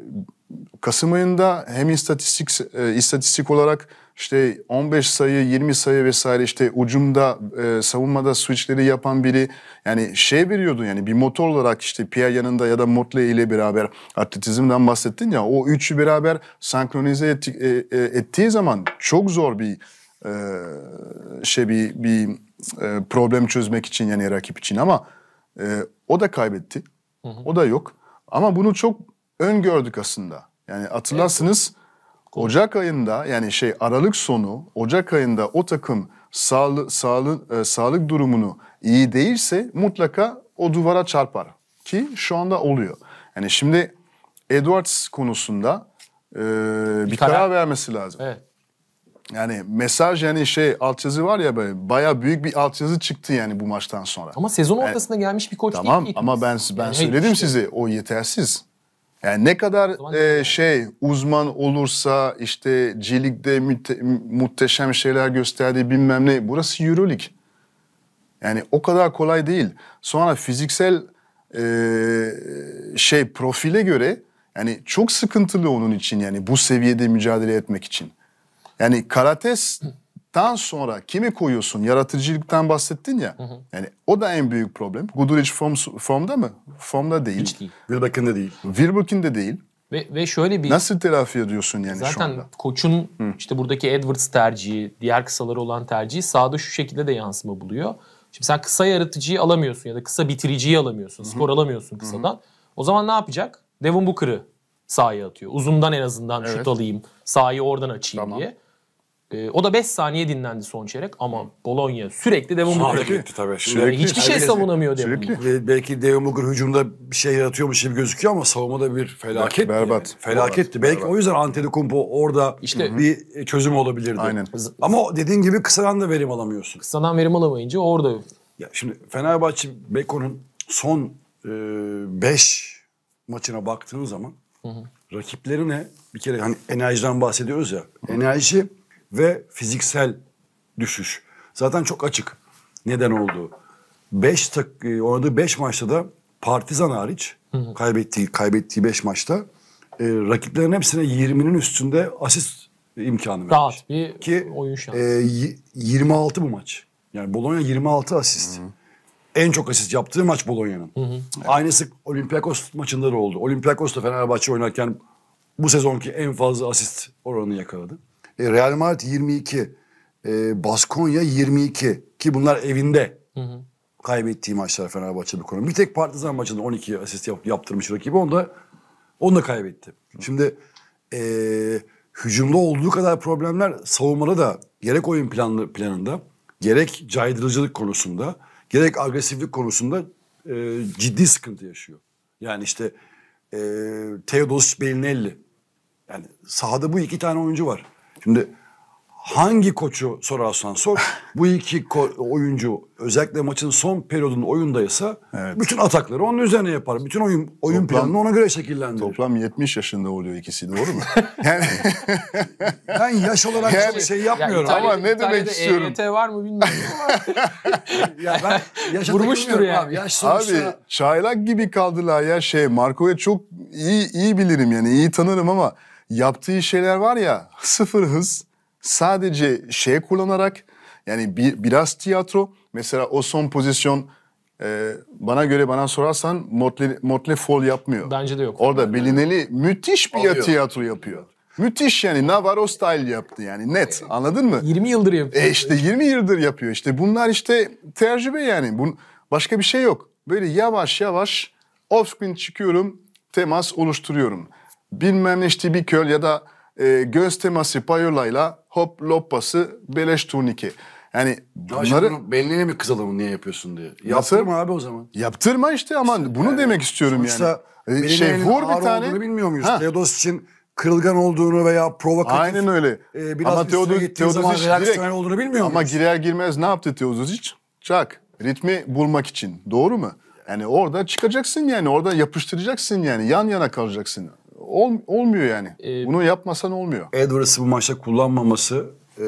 Kasım ayında hem istatistik e, istatistik olarak işte 15 sayı, 20 sayı vesaire işte ucumda e, savunmada switchleri yapan biri yani şey veriyordu yani bir motor olarak işte Pierre yanında ya da Motley ile beraber atletizmden bahsettin ya o üçü beraber senkronize etti, e, e, ettiği zaman çok zor bir e, şey bir, bir e, problem çözmek için yani rakip için ama e, o da kaybetti. Hı hı. O da yok. Ama bunu çok öngördük aslında. Yani hatırlarsınız evet. Ocak ayında yani şey Aralık sonu Ocak ayında o takım sağlı, sağlı, e, sağlık durumunu iyi değilse mutlaka o duvara çarpar ki şu anda oluyor. Yani şimdi Edwards konusunda e, bir, bir karar, karar vermesi lazım. Evet. Yani mesaj yani şey altyazı var ya böyle baya büyük bir altyazı çıktı yani bu maçtan sonra. Ama sezon e, ortasında yani, gelmiş bir koç tamam, değil. Tamam ama ben ben yani söyledim işte. size o yetersiz. Yani ne kadar e, şey uzman olursa işte Cilik'te müte, muhteşem şeyler gösterdiği bilmem ne. Burası Euroleague. Yani o kadar kolay değil. Sonra fiziksel e, şey profile göre yani çok sıkıntılı onun için yani bu seviyede mücadele etmek için. Yani Karates yaptıktan sonra kimi koyuyorsun? Yaratıcılıktan bahsettin ya. Hı hı. Yani o da en büyük problem. Goodrich form, formda mı? Formda değil. Hiç değil. Wilbekin'de değil. Wilbekin'de değil. Ve, ve şöyle bir... Nasıl telafi ediyorsun yani zaten şu anda? Zaten koçun hı. işte buradaki Edwards tercihi, diğer kısaları olan tercihi sağda şu şekilde de yansıma buluyor. Şimdi sen kısa yaratıcıyı alamıyorsun ya da kısa bitiriciyi alamıyorsun. Hı hı. Skor alamıyorsun kısadan. Hı hı. O zaman ne yapacak? Devon Booker'ı sahaya atıyor. Uzundan en azından evet. şut alayım, sahayı oradan açayım tamam. diye. Ee, o da 5 saniye dinlendi son çeyrek ama Bologna sürekli Devon Booker. Sürekli tabii. Sürekli. Hiçbir şey savunamıyor Devon Booker. Belki Devon Booker hücumda bir şey yaratıyormuş gibi gözüküyor ama savunmada bir felaket. Berbat. Felaketti. Berbat. Belki o yüzden Antetokounmpo orada işte, bir çözüm olabilirdi. Aynen. Ama dediğin gibi kısadan da verim alamıyorsun. Kısadan verim alamayınca orada. Ya şimdi Fenerbahçe Beko'nun son 5 e, maçına baktığın zaman hı hı. rakiplerine bir kere hani enerjiden bahsediyoruz ya. Enerji ve fiziksel düşüş. Zaten çok açık neden olduğu. 5 tak e, oynadığı 5 maçta da Partizan hariç hı hı. kaybettiği kaybettiği 5 maçta e, rakiplerin hepsine 20'nin üstünde asist imkanı vermiş. Rahat bir Ki, oyun şansı. E, 26 bu maç. Yani Bologna 26 asist. Hı hı. En çok asist yaptığı maç Bologna'nın. Evet. Aynısı Olympiakos maçında da oldu. Olympiakos da Fenerbahçe oynarken bu sezonki en fazla asist oranını yakaladı. E, Real Madrid 22, e, Baskonya 22 ki bunlar evinde. Kaybettiği maçlar Fenerbahçe bir konu. Bir tek Partizan maçında 12 asist yaptırmış rakibi onu da, onu da kaybetti. Şimdi e, hücumda olduğu kadar problemler savunmada da gerek oyun planlı, planında gerek caydırıcılık konusunda gerek agresiflik konusunda e, ciddi sıkıntı yaşıyor. Yani işte e, Teodos Belinelli. Yani sahada bu iki tane oyuncu var. Şimdi hangi koçu sorarsan sor bu iki oyuncu özellikle maçın son periyodunun oyundaysa evet. bütün atakları onun üzerine yapar. Bütün oyun oyun toplam, planını ona göre şekillendirir. Toplam 70 yaşında oluyor ikisi doğru mu? yani ben yaş olarak yani, bir şey yapmıyorum. Ya İtalya'da, ama ne İtalya'da demek istiyorum? EYT var mı bilmiyorum ya ben vurmuştur ya. Abi, yaş sonuçta... abi çaylak gibi kaldılar ya şey Marco'ya çok iyi iyi bilirim yani iyi tanırım ama yaptığı şeyler var ya sıfır hız sadece şey kullanarak yani bir, biraz tiyatro mesela o son pozisyon e, bana göre bana sorarsan motle, motle fol yapmıyor. Bence de yok. Orada belineli yani. müthiş bir Alıyor. tiyatro yapıyor. Müthiş yani Navarro style yaptı yani net anladın mı? 20 yıldır yapıyor. E işte 20 yıldır yapıyor işte bunlar işte tecrübe yani. Bun, başka bir şey yok. Böyle yavaş yavaş off screen çıkıyorum temas oluşturuyorum bilmem işte bir köl ya da e, göz teması payolayla hop loppası beleş turnike. Yani bunları... Ya mi kızalım niye yapıyorsun diye. Yaptırma abi o zaman. Yaptırma işte ama bunu yani, demek istiyorum sonuçta yani. E, şey vur bir tane. Olduğunu bilmiyor muyuz? Teodos için kırılgan olduğunu veya provokatif. Aynen öyle. E, biraz ama Teodos, gittiği zaman reaksiyon olduğunu bilmiyor ama muyuz? Ama girer girmez ne yaptı Teodos hiç? Çak. Ritmi bulmak için. Doğru mu? Yani orada çıkacaksın yani orada yapıştıracaksın yani yan yana kalacaksın ol, olmuyor yani. Ee, Bunu yapmasan olmuyor. Edwards'ı bu maçta kullanmaması e,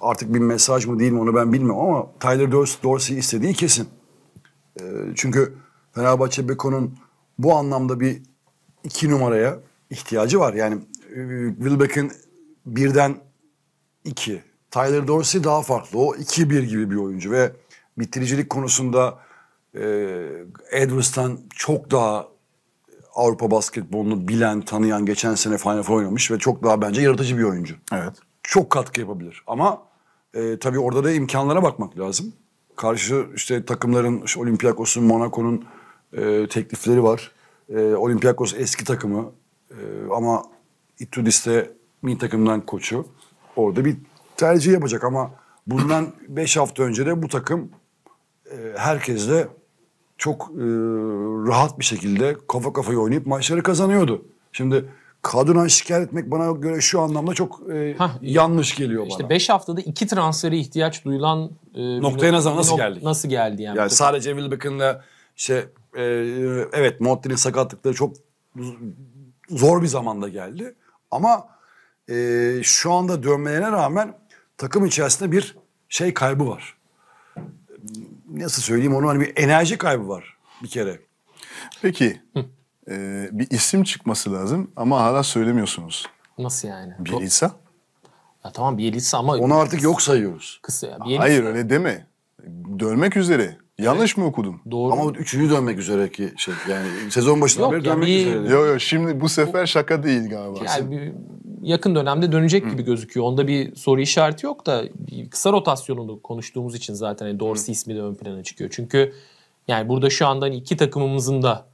artık bir mesaj mı değil mi onu ben bilmiyorum ama Tyler Dorsey istediği kesin. E, çünkü Fenerbahçe Beko'nun bu anlamda bir iki numaraya ihtiyacı var. Yani e, Wilbeck'in birden iki. Tyler Dorsey daha farklı. O iki bir gibi bir oyuncu ve bitiricilik konusunda e, Edwards'tan çok daha Avrupa basketbolunu bilen, tanıyan, geçen sene Final Four oynamış ve çok daha bence yaratıcı bir oyuncu. Evet. Çok katkı yapabilir ama e, tabii orada da imkanlara bakmak lazım. Karşı işte takımların, işte Olympiakos'un, Monaco'nun e, teklifleri var. E, Olympiakos eski takımı e, ama Itudis'te min takımdan koçu. Orada bir tercih yapacak ama bundan 5 hafta önce de bu takım e, herkesle çok e, rahat bir şekilde kafa kafaya oynayıp maçları kazanıyordu. Şimdi kadına şikayet etmek bana göre şu anlamda çok e, Hah, yanlış geliyor işte bana. İşte 5 haftada iki transferi ihtiyaç duyulan e, noktaya nazar nasıl nok- geldik? Nasıl geldi yani? Yani sadece Wilbeck'inle işte e, evet Montreal'in sakatlıkları çok zor bir zamanda geldi ama e, şu anda dönmelerine rağmen takım içerisinde bir şey kaybı var nasıl söyleyeyim onu hani bir enerji kaybı var bir kere. Peki e, bir isim çıkması lazım ama hala söylemiyorsunuz. Nasıl yani? Bielitsa. Ya tamam Bielitsa ama... Onu artık yok sayıyoruz. Kısa ya, Bielitsa. Hayır öyle deme. Dönmek üzere. Yanlış mı okudum? Doğru. Ama üçüncü dönmek üzere ki şey yani sezon başından Yok, beri ya dönmek bir- üzere. Yo yo şimdi bu sefer şaka değil galiba. Yani bir- yakın dönemde dönecek gibi gözüküyor. Onda bir soru işareti yok da kısa rotasyonunu konuştuğumuz için zaten yani Dorsey ismi de ön plana çıkıyor. Çünkü yani burada şu andan hani iki takımımızın da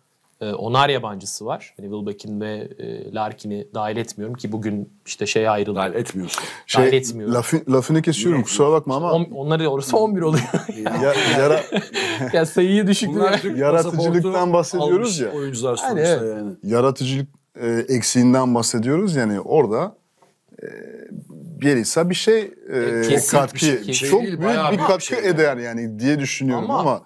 e, onar yabancısı var. Hani Wilbeck'in ve e, Larkin'i dahil etmiyorum ki bugün işte şey ayrıldı. Dahil etmiyorsun. Şey, dahil etmiyorum. Lafı, lafını kesiyorum kusura bakma ama. İşte on, onları orası 11 oluyor. ya, yara... ya sayıyı düşük. Yaratıcılıktan bahsediyoruz ya. oyuncular sonuçta yani. Yaratıcılık e, eksiğinden bahsediyoruz. Yani orada e, Bielisa bir şey e, Kesin katkı, bir şey, bir çok değil, büyük bir katkı bir şey eder yani diye düşünüyorum ama, ama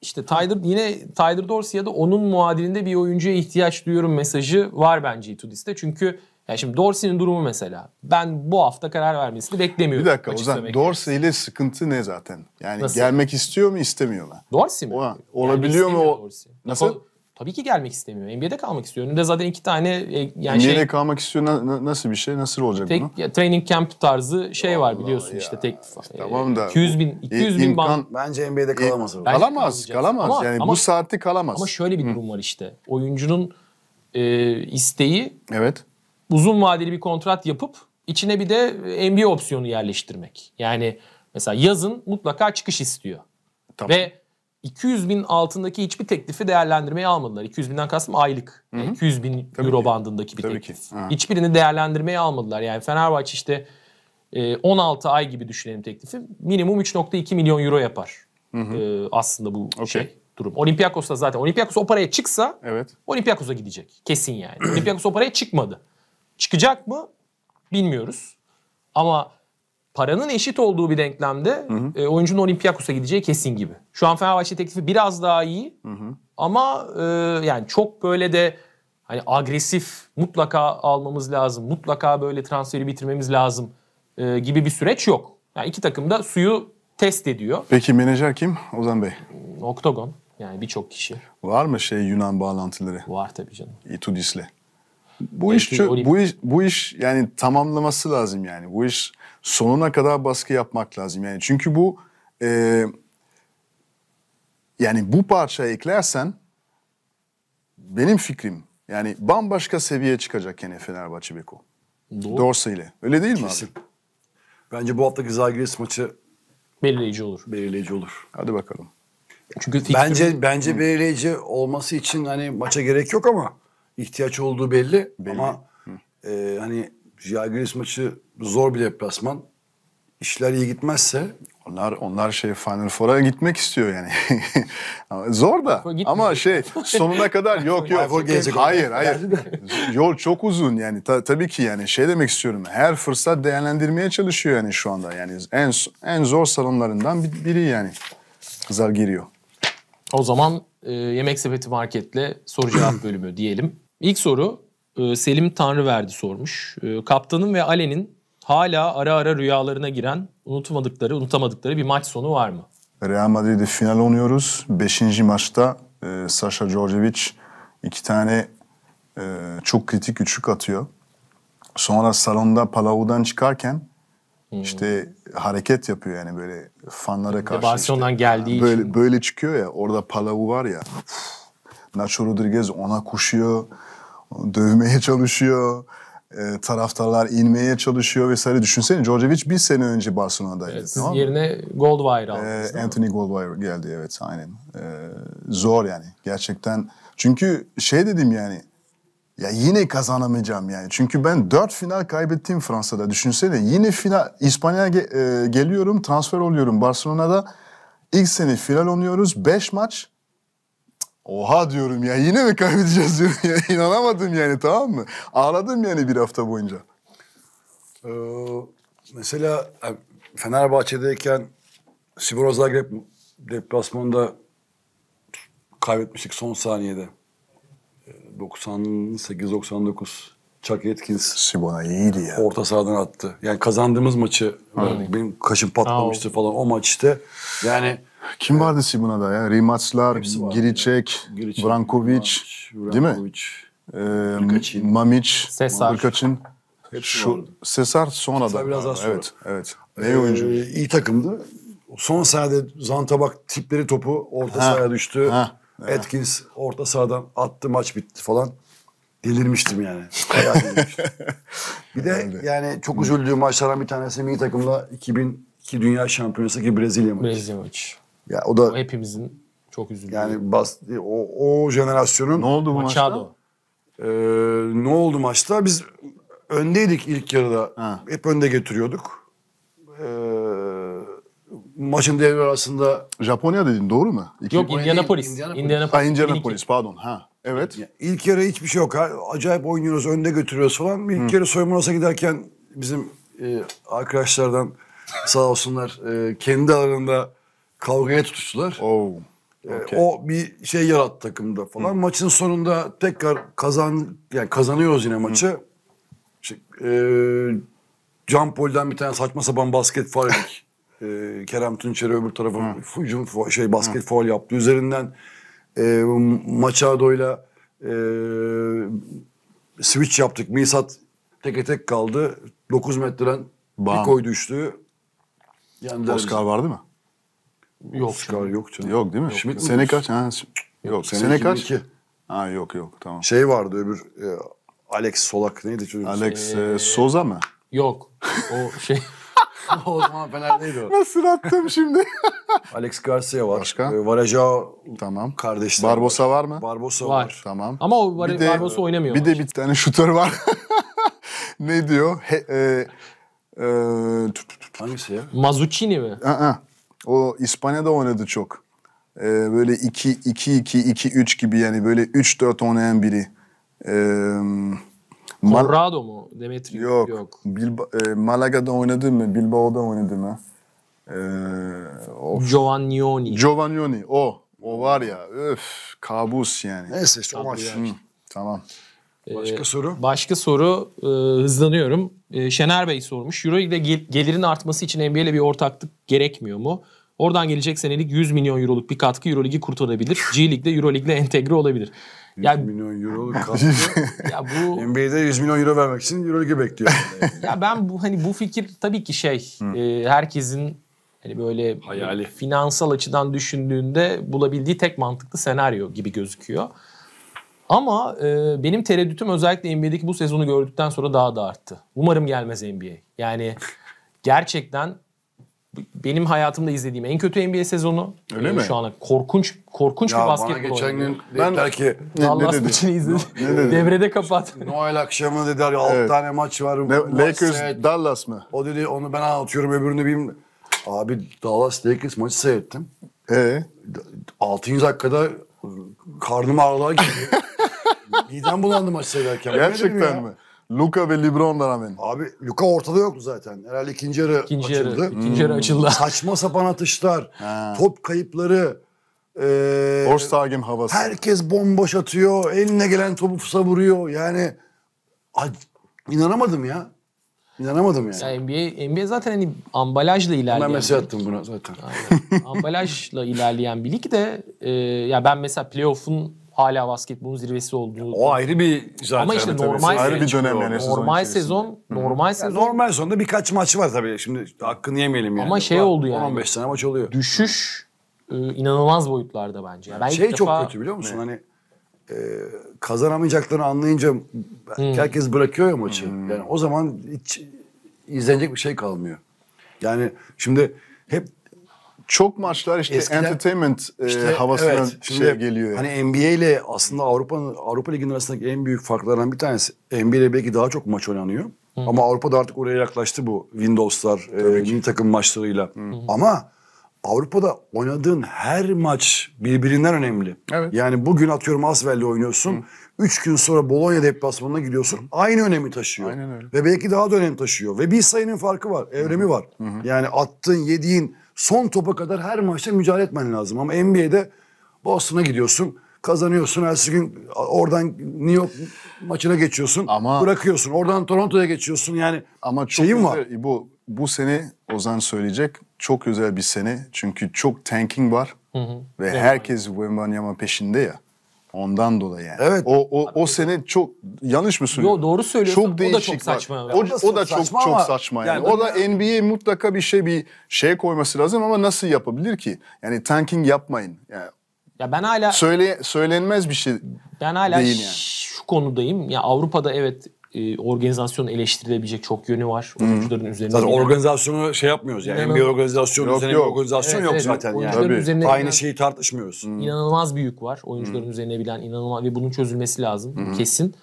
işte Tyler yine Tyler Dorsey ya da onun muadilinde bir oyuncuya ihtiyaç duyuyorum mesajı var bence Itudis'te. Çünkü yani şimdi Dorsey'nin durumu mesela. Ben bu hafta karar vermesini beklemiyorum. Bir dakika Ozan Dorsey ile sıkıntı ne zaten? Yani Nasıl? gelmek istiyor mu istemiyor mu? Dorsey mi? Ona, olabiliyor yani mu? O, Nasıl? Tabii ki gelmek istemiyor. NBA'de kalmak istiyor. Önünde zaten iki tane e, yani NBA'de şey, kalmak istiyor na, nasıl bir şey? Nasıl olacak tek, bunu? Ya, training camp tarzı şey Allah var biliyorsun ya. işte teklif. İşte, e, tamam da 200 bin 200 bin imkan, band. Bence NBA'de kalamaz. E, kalamaz, kalamaz. Ama, yani ama, bu saatte kalamaz. Ama şöyle bir durum Hı. var işte. Oyuncunun e, isteği Evet. Uzun vadeli bir kontrat yapıp içine bir de e, NBA opsiyonu yerleştirmek. Yani mesela yazın mutlaka çıkış istiyor. Tamam. Ve 200 bin altındaki hiçbir teklifi değerlendirmeye almadılar. 200 binden kastım aylık. Hı hı. 200 bin Tabii euro ki. bandındaki bir Tabii teklif. Ki. Hiçbirini değerlendirmeye almadılar. Yani Fenerbahçe işte 16 e, ay gibi düşünelim teklifi. Minimum 3.2 milyon euro yapar. Hı hı. E, aslında bu okay. şey durum. Olympiakos'ta zaten. Olympiakos o paraya çıksa evet. Olympiakos'a gidecek. Kesin yani. Olympiakos o paraya çıkmadı. Çıkacak mı bilmiyoruz. Ama paranın eşit olduğu bir denklemde hı hı. E, oyuncunun Olympiakos'a gideceği kesin gibi. Şu an Fenerbahçe teklifi biraz daha iyi hı hı. ama e, yani çok böyle de hani agresif mutlaka almamız lazım, mutlaka böyle transferi bitirmemiz lazım e, gibi bir süreç yok. Yani iki takım da suyu test ediyor. Peki menajer kim Ozan Bey? Oktagon yani birçok kişi. Var mı şey Yunan bağlantıları? Var tabii canım. Itudis'le. Bu Belki iş, çö- bu iş bu iş yani tamamlaması lazım yani. Bu iş sonuna kadar baskı yapmak lazım. Yani çünkü bu e, yani bu parçayı eklersen benim fikrim yani bambaşka seviyeye çıkacak yine Fenerbahçe Beko. Doğru. Dorsa ile. Öyle değil mi abi? Bence bu haftaki Zagiris maçı belirleyici olur. Belirleyici olur. Hadi bakalım. Çünkü fikrim... bence bence belirleyici olması için hani maça gerek yok ama ihtiyaç olduğu belli, belli. ama e, hani Zagiris maçı zor bir deplasman. İşler iyi gitmezse onlar onlar şey Final Four'a gitmek istiyor yani. Zor da Gitmiyor. ama şey sonuna kadar yok yok. gelecek hayır hayır. Yol çok uzun yani Ta, tabii ki yani şey demek istiyorum. Her fırsat değerlendirmeye çalışıyor yani şu anda. Yani en en zor salonlarından biri yani. Kızar giriyor. O zaman e, Yemek Sepeti Market'le soru cevap bölümü diyelim. İlk soru e, Selim Tanrıverdi sormuş. E, kaptanın ve Alen'in hala ara ara rüyalarına giren, unutmadıkları, unutamadıkları bir maç sonu var mı? Real Madrid'de final oynuyoruz. Beşinci maçta e, Sasha Djordjevic iki tane e, çok kritik üçlük atıyor. Sonra salonda Palau'dan çıkarken hmm. işte hareket yapıyor yani böyle fanlara karşı. Barcelona'dan işte. geldiği böyle, için. Böyle çıkıyor ya orada Palau var ya. Nacho Rodriguez ona koşuyor. Dövmeye çalışıyor e, taraftarlar inmeye çalışıyor vesaire. Düşünsene Djordjevic bir sene önce Barcelona'daydı. Evet, tamam yerine Goldwire aldınız. E, Anthony Goldwire geldi evet aynen. E, zor yani gerçekten. Çünkü şey dedim yani ya yine kazanamayacağım yani. Çünkü ben dört final kaybettim Fransa'da. Düşünsene yine final İspanya'ya ge- e, geliyorum transfer oluyorum Barcelona'da. İlk sene final oynuyoruz. beş maç Oha diyorum ya yine mi kaybedeceğiz diyorum ya. İnanamadım yani tamam mı? Ağladım yani bir hafta boyunca. Ee, mesela e, Fenerbahçe'deyken Sibor Zagreb deplasmanında kaybetmiştik son saniyede. 98-99 ee, Chuck Atkins. Sibona iyiydi ya. Orta sahadan attı. Yani kazandığımız maçı Aynen. benim kaşım patlamıştı falan o maçta. Yani kim vardı evet. Simona'da ya? Rimaçlar, Giricek, Giricek Brankovic, değil mi? Ee, Mamic, Sesar. Birkaç'ın. Şu, Sesar sonradan. Sesar biraz daha sonra. Evet, evet. Ne ee, oyuncu? İyi takımdı. Son sahada Zantabak tipleri topu orta ha. sahaya düştü. Ha. Atkins orta sahadan attı maç bitti falan. Delirmiştim yani. bir de yani çok üzüldüğüm maçlardan bir tanesi milli takımla 2002 Dünya Şampiyonası ki Brezilya maçı. Brezilya maçı. Ya o da o hepimizin çok üzüldüğü. Yani bas, o, o jenerasyonun Ne oldu maçta? Ee, ne oldu maçta? Biz öndeydik ilk yarıda. Ha. Hep önde götürüyorduk. Ee, maçın devre arasında Japonya dedin doğru mu? İki- Yok Indianapolis. Indianapolis. Indianapolis. Indianapolis pardon. Ha. Evet. İlk yarı hiçbir şey yok. Acayip oynuyoruz, önde götürüyoruz falan. İlk yarı soyunma odasına giderken bizim e, arkadaşlardan sağ olsunlar e, kendi aralarında kavgaya tutuştular. Oh. Ee, okay. O bir şey yarattı takımda falan. Hı. Maçın sonunda tekrar kazan yani kazanıyoruz yine maçı. Hı. İşte, e, Can bir tane saçma sapan basket faul e, Kerem Tunçer'e öbür tarafa hücum şey basket faul yaptı. Üzerinden e, Machado'yla e, switch yaptık. Misat tek tek kaldı. 9 metreden bir koy düştü. Oscar vardı mı? Yok. Scar yok canım. Yok değil mi? Yok, Schmidt yok. Sene kaç? Ha, yok. Sene, sene kaç? Ha yok yok tamam. Şey vardı öbür e, Alex Solak neydi çocuk? Alex e, şey- Soza mı? Yok. O şey o zaman Fener'deydi o. Nasıl attım şimdi? Alex Garcia var. Başka? E, Varajao tamam. kardeşler. Barbosa var mı? Barbosa var. var. Tamam. Ama o Var- de, Barbosa oynamıyor. Bir de bir tane şutör var. ne diyor? He, e, e, Hangisi ya? Mazucini mi? Aa, o İspanya'da oynadı çok. Ee, böyle 2-2-2-2-3 gibi yani böyle 3-4 oynayan biri. Ee, Conrado mu? Demetri yok. yok. Bilba e, Malaga'da oynadı mı? Bilbao'da oynadı mı? Ee, of. Giovannioni. Giovannioni. O. O var ya. Öf. Kabus yani. Neyse işte o maç. Tamam. Ee, başka ee, soru? Başka soru. E, hızlanıyorum. Ee, Şener Bey sormuş. Euroleague'de gel- gelirin artması için NBA ile bir ortaklık gerekmiyor mu? Oradan gelecek senelik 100 milyon euroluk bir katkı Euroleague'i kurtarabilir. G League'de Euroleague'le entegre olabilir. 100 yani, milyon euro katkı. ya bu NBA'de 100 milyon euro vermek için Euroleague'i bekliyor. ya ben bu hani bu fikir tabii ki şey e, herkesin hani böyle Hayali. finansal açıdan düşündüğünde bulabildiği tek mantıklı senaryo gibi gözüküyor. Ama e, benim tereddütüm özellikle NBA'deki bu sezonu gördükten sonra daha da arttı. Umarım gelmez NBA. Yani gerçekten benim hayatımda izlediğim en kötü NBA sezonu. Öyle mi? Şu ana korkunç korkunç ya bir basketbol geçen gün ben belki ne, Allah ne maçını izledim. Ne, ne Devrede kapat. Noel akşamı dedi ya 6 evet. tane maç var. Ne, Lakers seyret. Dallas mı? O dedi onu ben anlatıyorum öbürünü bilmiyorum. Abi Dallas Lakers maçı seyrettim. Ee? 6. dakikada karnım ağrılığa gibi. Midem bulandı maç seyrederken. Gerçekten mi? Luka ve Lebron'dan rağmen. Abi Luka ortada yoktu zaten. Herhalde ikinci yarı ikinci açıldı. Yarı, ikinci yarı hmm. açıldı. Saçma sapan atışlar, ha. top kayıpları. Ee, Orsagim havası. Herkes bomboş atıyor. Eline gelen topu vuruyor. Yani inanamadım ya. İnanamadım yani. yani NBA, NBA zaten hani ambalajla ilerleyen. Ben mesaj attım buna zaten. Aynen. ambalajla ilerleyen bir lig de e, ya ben mesela playoff'un hala basketbolun zirvesi olduğu. O ayrı bir zaten. Ama işte normal ayrı bir dönem yani normal sezon, normal sezon. Yani normal sezonda birkaç maç var tabii. Şimdi hakkını yemeyelim yani. Ama şey Bak, oldu yani. 15 tane maç oluyor. Düşüş e, inanılmaz boyutlarda bence. Yani ben şey çok kötü biliyor musun? Ne? Hani e, kazanamayacaklarını anlayınca hmm. herkes bırakıyor ya maçı. Hmm. Yani o zaman hiç izlenecek bir şey kalmıyor. Yani şimdi hep çok maçlar işte Eskiden, entertainment e, işte, e, evet, şey şimdi, şey geliyor. Yani. Hani NBA ile aslında Avrupa Avrupa Ligi'nin arasındaki en büyük farklardan bir tanesi. NBA'de belki daha çok maç oynanıyor. Hı. Ama Avrupa'da artık oraya yaklaştı bu Windows'lar, e, takım maçlarıyla. Hı. Ama Avrupa'da oynadığın her maç birbirinden önemli. Evet. Yani bugün atıyorum Asvel'le oynuyorsun. Hı. Üç gün sonra Bologna deplasmanına gidiyorsun. Hı. Aynı önemi taşıyor. Aynen öyle. Ve belki daha da önem taşıyor. Ve bir sayının farkı var, evremi Hı. var. Hı. Yani attığın, yediğin, son topa kadar her maçta mücadele etmen lazım. Ama NBA'de Boston'a gidiyorsun kazanıyorsun. her gün oradan New York maçına geçiyorsun. Ama bırakıyorsun. Oradan Toronto'ya geçiyorsun. Yani ama çok şeyim güzel, var. Bu bu sene Ozan söyleyecek. Çok özel bir sene. Çünkü çok tanking var. Hı hı. Ve evet. herkes Wembanyama peşinde ya. Ondan dolayı yani. Evet. O o, o sene çok yanlış mı söylüyorsun? Yo doğru söylüyorsun. Çok o da çok saçma. O, o da çok saçma çok saçma yani. yani o da ya. NBA mutlaka bir şey bir şey koyması lazım ama nasıl yapabilir ki? Yani tanking yapmayın. Yani ya ben hala söyle söylenmez bir şey. Ben hala değil yani. şu konudayım. Ya Avrupa'da evet e, organizasyon eleştirilebilecek çok yönü var. Oyuncuların üzerine. Zaten giden... organizasyonu şey yapmıyoruz yani. Hemen... Bir organizasyon yok, üzerine yok. organizasyon evet, yok evet, zaten yani. Tabii. Üzerine Aynı bilen, şeyi tartışmıyoruz. Hmm. İnanılmaz bir yük var. Oyuncuların hmm. üzerine bilen inanılmaz ve bunun çözülmesi lazım. Hmm. Kesin.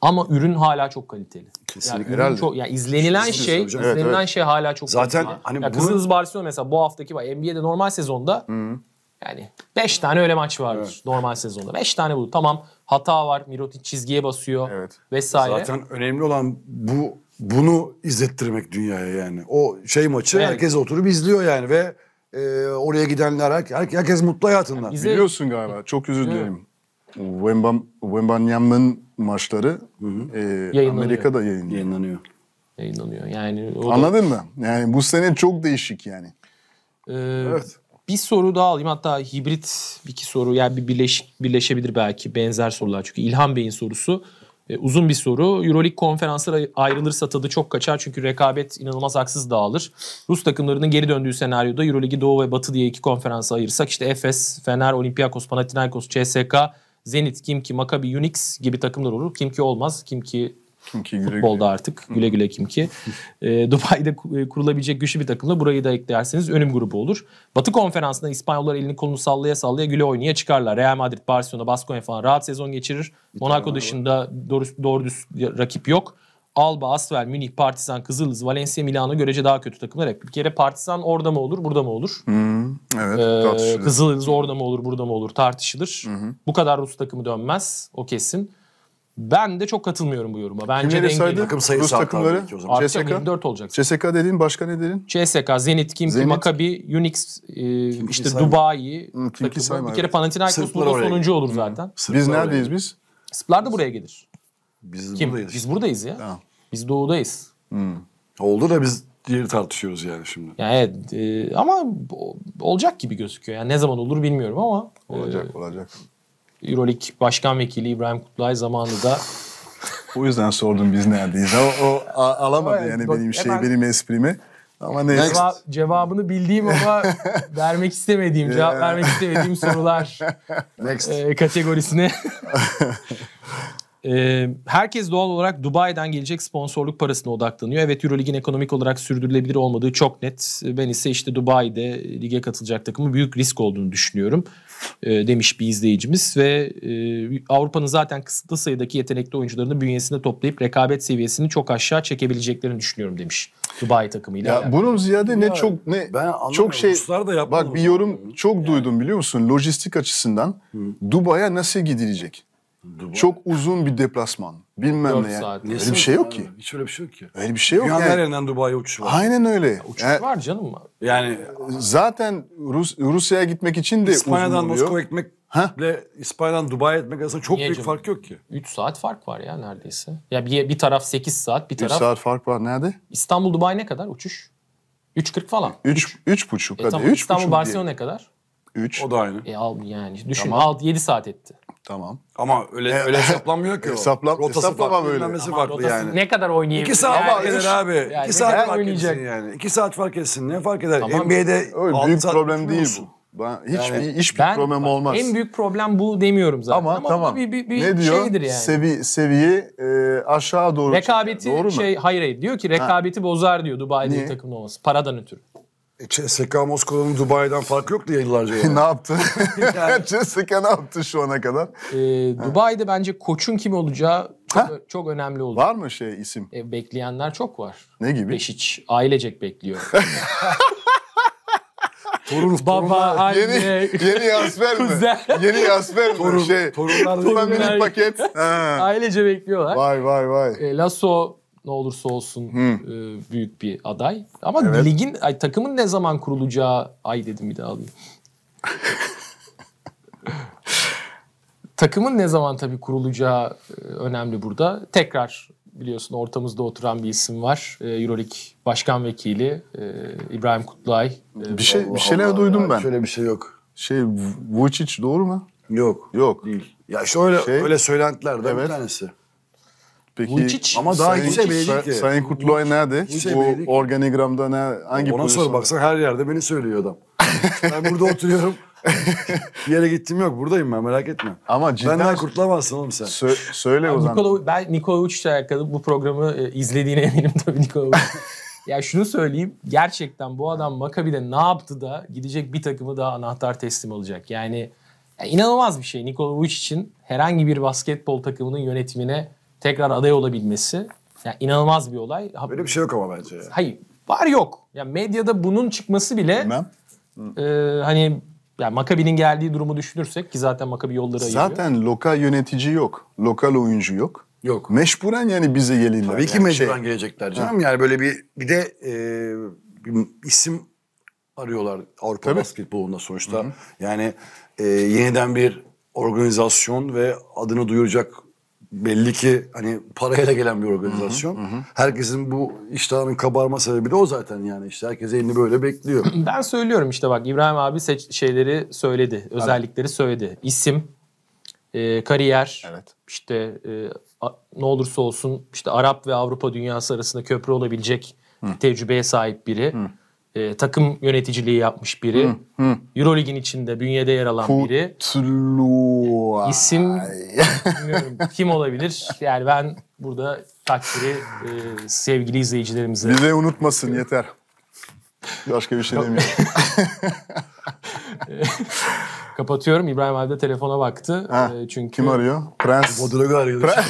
Ama ürün hala çok kaliteli. Kesinlikle. Yani, çok, yani izlenilen Kesinlikle şey, evet, izlenilen evet. şey hala çok Zaten kaliteli. hani yani bunu... Kızılız Barcelona mesela bu haftaki var. NBA'de normal sezonda hmm. yani 5 tane öyle maç vardır evet. normal sezonda. 5 tane bu. Tamam Hata var. Mirotic çizgiye basıyor evet. vesaire. Zaten önemli olan bu bunu izlettirmek dünyaya yani. O şey maçı evet. herkes oturup izliyor yani ve e, oraya gidenler herkes, herkes mutlu hayatında. Yani bize... Biliyorsun galiba çok özür dilerim. Wembanyama'nın maçları hı hı. E, Amerika'da yayınlanıyor. yayınlanıyor. Yayınlanıyor. Yani o Anladın da... mı? Yani bu sene çok değişik yani. Ee, evet. Bir soru daha alayım hatta hibrit bir iki soru yani bir birleşik birleşebilir belki benzer sorular. Çünkü İlhan Bey'in sorusu e, uzun bir soru. Euroleague konferanslara ayrılırsa tadı çok kaçar çünkü rekabet inanılmaz haksız dağılır. Rus takımlarının geri döndüğü senaryoda Euroleague'i Doğu ve Batı diye iki konferansa ayırsak işte Efes, Fener, Olympiakos, Panathinaikos, CSK, Zenit, Kimki, Maccabi, Unix gibi takımlar olur. Kimki olmaz. Kimki Kimki güle futbolda güle. artık güle güle kimki. Ee, e, Dubai'de kurulabilecek güçlü bir takımla burayı da eklerseniz önüm grubu olur. Batı konferansında İspanyollar elini kolunu sallaya sallaya güle oynaya çıkarlar. Real Madrid, Barcelona, Baskonya falan rahat sezon geçirir. Bir Monaco dışında doğru, doğru düz rakip yok. Alba, Asvel, Münih, Partizan, Kızıldız, Valencia, Milano görece daha kötü takımlar hep. Bir kere Partizan orada mı olur, burada mı olur? Hmm, evet, ee, tartışılır. orada mı olur, burada mı olur tartışılır. Hı hı. Bu kadar Rus takımı dönmez, o kesin. Ben de çok katılmıyorum bu yoruma. Bence Kimleri dengeli. saydın? Takım sayısı takımları. Artacak 24 olacak. CSK dediğin başka ne dedin? CSK, Zenit, kim? Zenit. Makabi, Unix, e, işte Kim Dubai. Kimki sayma. Bir kere Panathinaikos burada sonuncu olur zaten. biz neredeyiz biz? Sırplar da buraya gelir. Biz Kim? buradayız. Biz buradayız ya. Tamam. Biz doğudayız. Hı. Oldu da biz diğeri tartışıyoruz yani şimdi. Yani evet e, ama olacak gibi gözüküyor. Yani ne zaman olur bilmiyorum ama. Olacak e, olacak. Euroleague Başkan Vekili İbrahim Kutlay zamanında da. o yüzden sordum biz neredeyiz. O, o a, alamadı yani benim şey, benim esprimi. Ama neyse. Cevap, cevabını bildiğim ama vermek istemediğim, cevap vermek istemediğim sorular Next. E, kategorisine e, herkes doğal olarak Dubai'den gelecek sponsorluk parasına odaklanıyor. Evet Eurolig'in ekonomik olarak sürdürülebilir olmadığı çok net. Ben ise işte Dubai'de lige katılacak takımın büyük risk olduğunu düşünüyorum e, demiş bir izleyicimiz. Ve e, Avrupa'nın zaten kısıtlı sayıdaki yetenekli oyuncularını bünyesinde toplayıp rekabet seviyesini çok aşağı çekebileceklerini düşünüyorum demiş Dubai takımıyla. Ya, yani. bunun ziyade ya, ne çok ne ben çok şey da bak bir yorum çok yani. duydum biliyor musun lojistik açısından Dubai'ye nasıl gidilecek? Dubai. Çok uzun bir deplasman. Bilmem ne yani. Öyle bir şey yok ki. Yani, hiç öyle bir şey yok ki. Öyle bir şey yok. Dünyanın yani. her yerinden Dubai'ye uçuş var. Aynen öyle. uçuş yani, var canım. Yani zaten Rus, Rusya'ya gitmek için de İspanya'dan Moskova gitmek Ha? Bile İspanya'dan Dubai'ye gitmek arasında çok Niye büyük canım? fark yok ki. 3 saat fark var ya neredeyse. Ya bir, bir taraf 8 saat, bir taraf... 3 saat fark var nerede? İstanbul Dubai ne kadar uçuş? 3.40 falan. 3 3.5 e, hadi. Tamam. 3 İstanbul Barcelona ne kadar? 3. O da aynı. E al yani düşün. Tamam. 6 7 saat etti. Tamam. Ama öyle e, öyle hesaplanmıyor ki o. Hesaplan, Rotası hesaplamam öyle. bilmemesi farklı yani. Ne kadar oynayabilir? İki saat fark eder abi. Yani İki saat fark oynayacak? etsin yani. İki saat fark etsin. Ne fark eder? Tamam. NBA'de Öyle büyük saat problem değil bu. Ben hiç Yani hiçbir Ben- problem olmaz. En büyük problem bu demiyorum zaten. Ama, Ama, tamam. bir, bir, bir ne diyor? şeydir yani. Sevi, seviye e, aşağı doğru. rekabeti Doğru mu? şey hayır hayır diyor ki rekabeti bozar diyor Dubai'de Niye? olması. Paradan ötürü. CSK e, Moskova'nın Dubai'den farkı yoktu yıllarca yani. ne yaptı? yani, CSK ne yaptı şu ana kadar? E, Dubai'de bence koçun kim olacağı çok, çok önemli oldu. Var mı şey isim? E, bekleyenler çok var. Ne gibi? Beşiç ailecek bekliyor. Torun, baba, torunlar. anne, yeni, yeni Yasper mi? Kuzen. Yeni Yasper mi? Torun, şey, torunlar. Tuna minik paket. Ha. Ailece bekliyorlar. Vay vay vay. E, Lasso ne olursa olsun hmm. e, büyük bir aday. Ama evet. ligin ay, takımın ne zaman kurulacağı ay dedim bir daha alayım. takımın ne zaman tabii kurulacağı e, önemli burada. Tekrar biliyorsun ortamızda oturan bir isim var. E, Euroleague Başkan Vekili e, İbrahim Kutlay. E, bir şey bir şeyler Allah duydum ben. Şöyle bir şey yok. Şey Vucic doğru mu? Yok. Yok. Değil. Ya şöyle şey, öyle söylentilerden evet. bir tanesi. Peki Vucic. ama daha Sayın, gitse Sayın Kurtluay nerede? Gitse Bu organigramda ne, hangi Ona sor pozisyonda? baksan her yerde beni söylüyor adam. ben burada oturuyorum. Bir yere gittim yok. Buradayım ben merak etme. Ama cidden Benden kurtulamazsın oğlum sen. sö- söyle o zaman. Nikola, ben Nikola Vucic'le alakalı bu programı e, izlediğine eminim tabii Nikola Vucic. ya şunu söyleyeyim. Gerçekten bu adam makabide ne yaptı da gidecek bir takımı daha anahtar teslim olacak. Yani ya inanılmaz bir şey. Nikola Vucic için herhangi bir basketbol takımının yönetimine tekrar aday olabilmesi yani inanılmaz bir olay. Böyle bir şey yok ama bence. Hayır. Var yok. Yani medyada bunun çıkması bile Bilmem. e, hani yani Makabi'nin geldiği durumu düşünürsek ki zaten Makabi yolları ayırıyor. Zaten lokal yönetici yok. Lokal oyuncu yok. Yok. Mecburen yani bize gelinler. Tabii ki yani mecburen şey- gelecekler canım. Ha. Yani böyle bir bir de e, bir isim arıyorlar Avrupa Tabii. basketbolunda sonuçta. Hı-hı. Yani e, yeniden bir organizasyon ve adını duyuracak belli ki hani parayla gelen bir organizasyon. Hı hı hı. Herkesin bu iştahının kabarma sebebi de o zaten yani işte herkes elini böyle bekliyor. Ben söylüyorum işte bak İbrahim abi seç şeyleri söyledi, özellikleri evet. söyledi. İsim, e, kariyer, evet. işte e, a, ne olursa olsun işte Arap ve Avrupa dünyası arasında köprü olabilecek hı. tecrübeye sahip biri. Hı e, takım yöneticiliği yapmış biri. Hı, hı. Eurolig'in içinde bünyede yer alan Kutlua. biri. Kutlua. İsim bilmiyorum kim olabilir? Yani ben burada takdiri e, sevgili izleyicilerimize. Bize unutmasın yeter. Başka bir şey demiyorum. Kapatıyorum. İbrahim abi de telefona baktı. Ha, e, çünkü Kim arıyor? Prens. Bodrog'u arıyor. Pre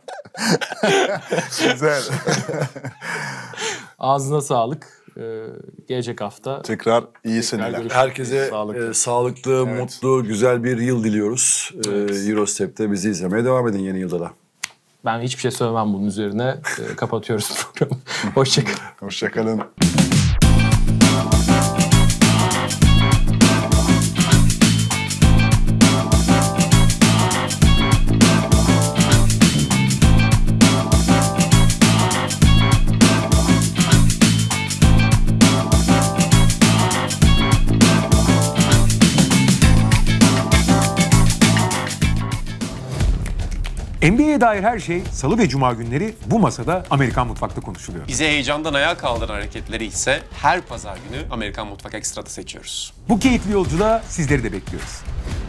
Güzel. Ağzına sağlık. Ee, gelecek hafta tekrar iyi seneler. Herkese sağlıklı, e, sağlıklı evet. mutlu, güzel bir yıl diliyoruz. Ee, evet. Eurostep'te bizi izlemeye devam edin yeni yılda da. Ben hiçbir şey söylemem bunun üzerine. Ee, kapatıyoruz programı. Hoşçakalın. Hoşçakalın. NBA'ye dair her şey salı ve cuma günleri bu masada Amerikan Mutfak'ta konuşuluyor. Bize heyecandan ayağa kaldıran hareketleri ise her pazar günü Amerikan Mutfak Ekstra'da seçiyoruz. Bu keyifli yolculuğa sizleri de bekliyoruz.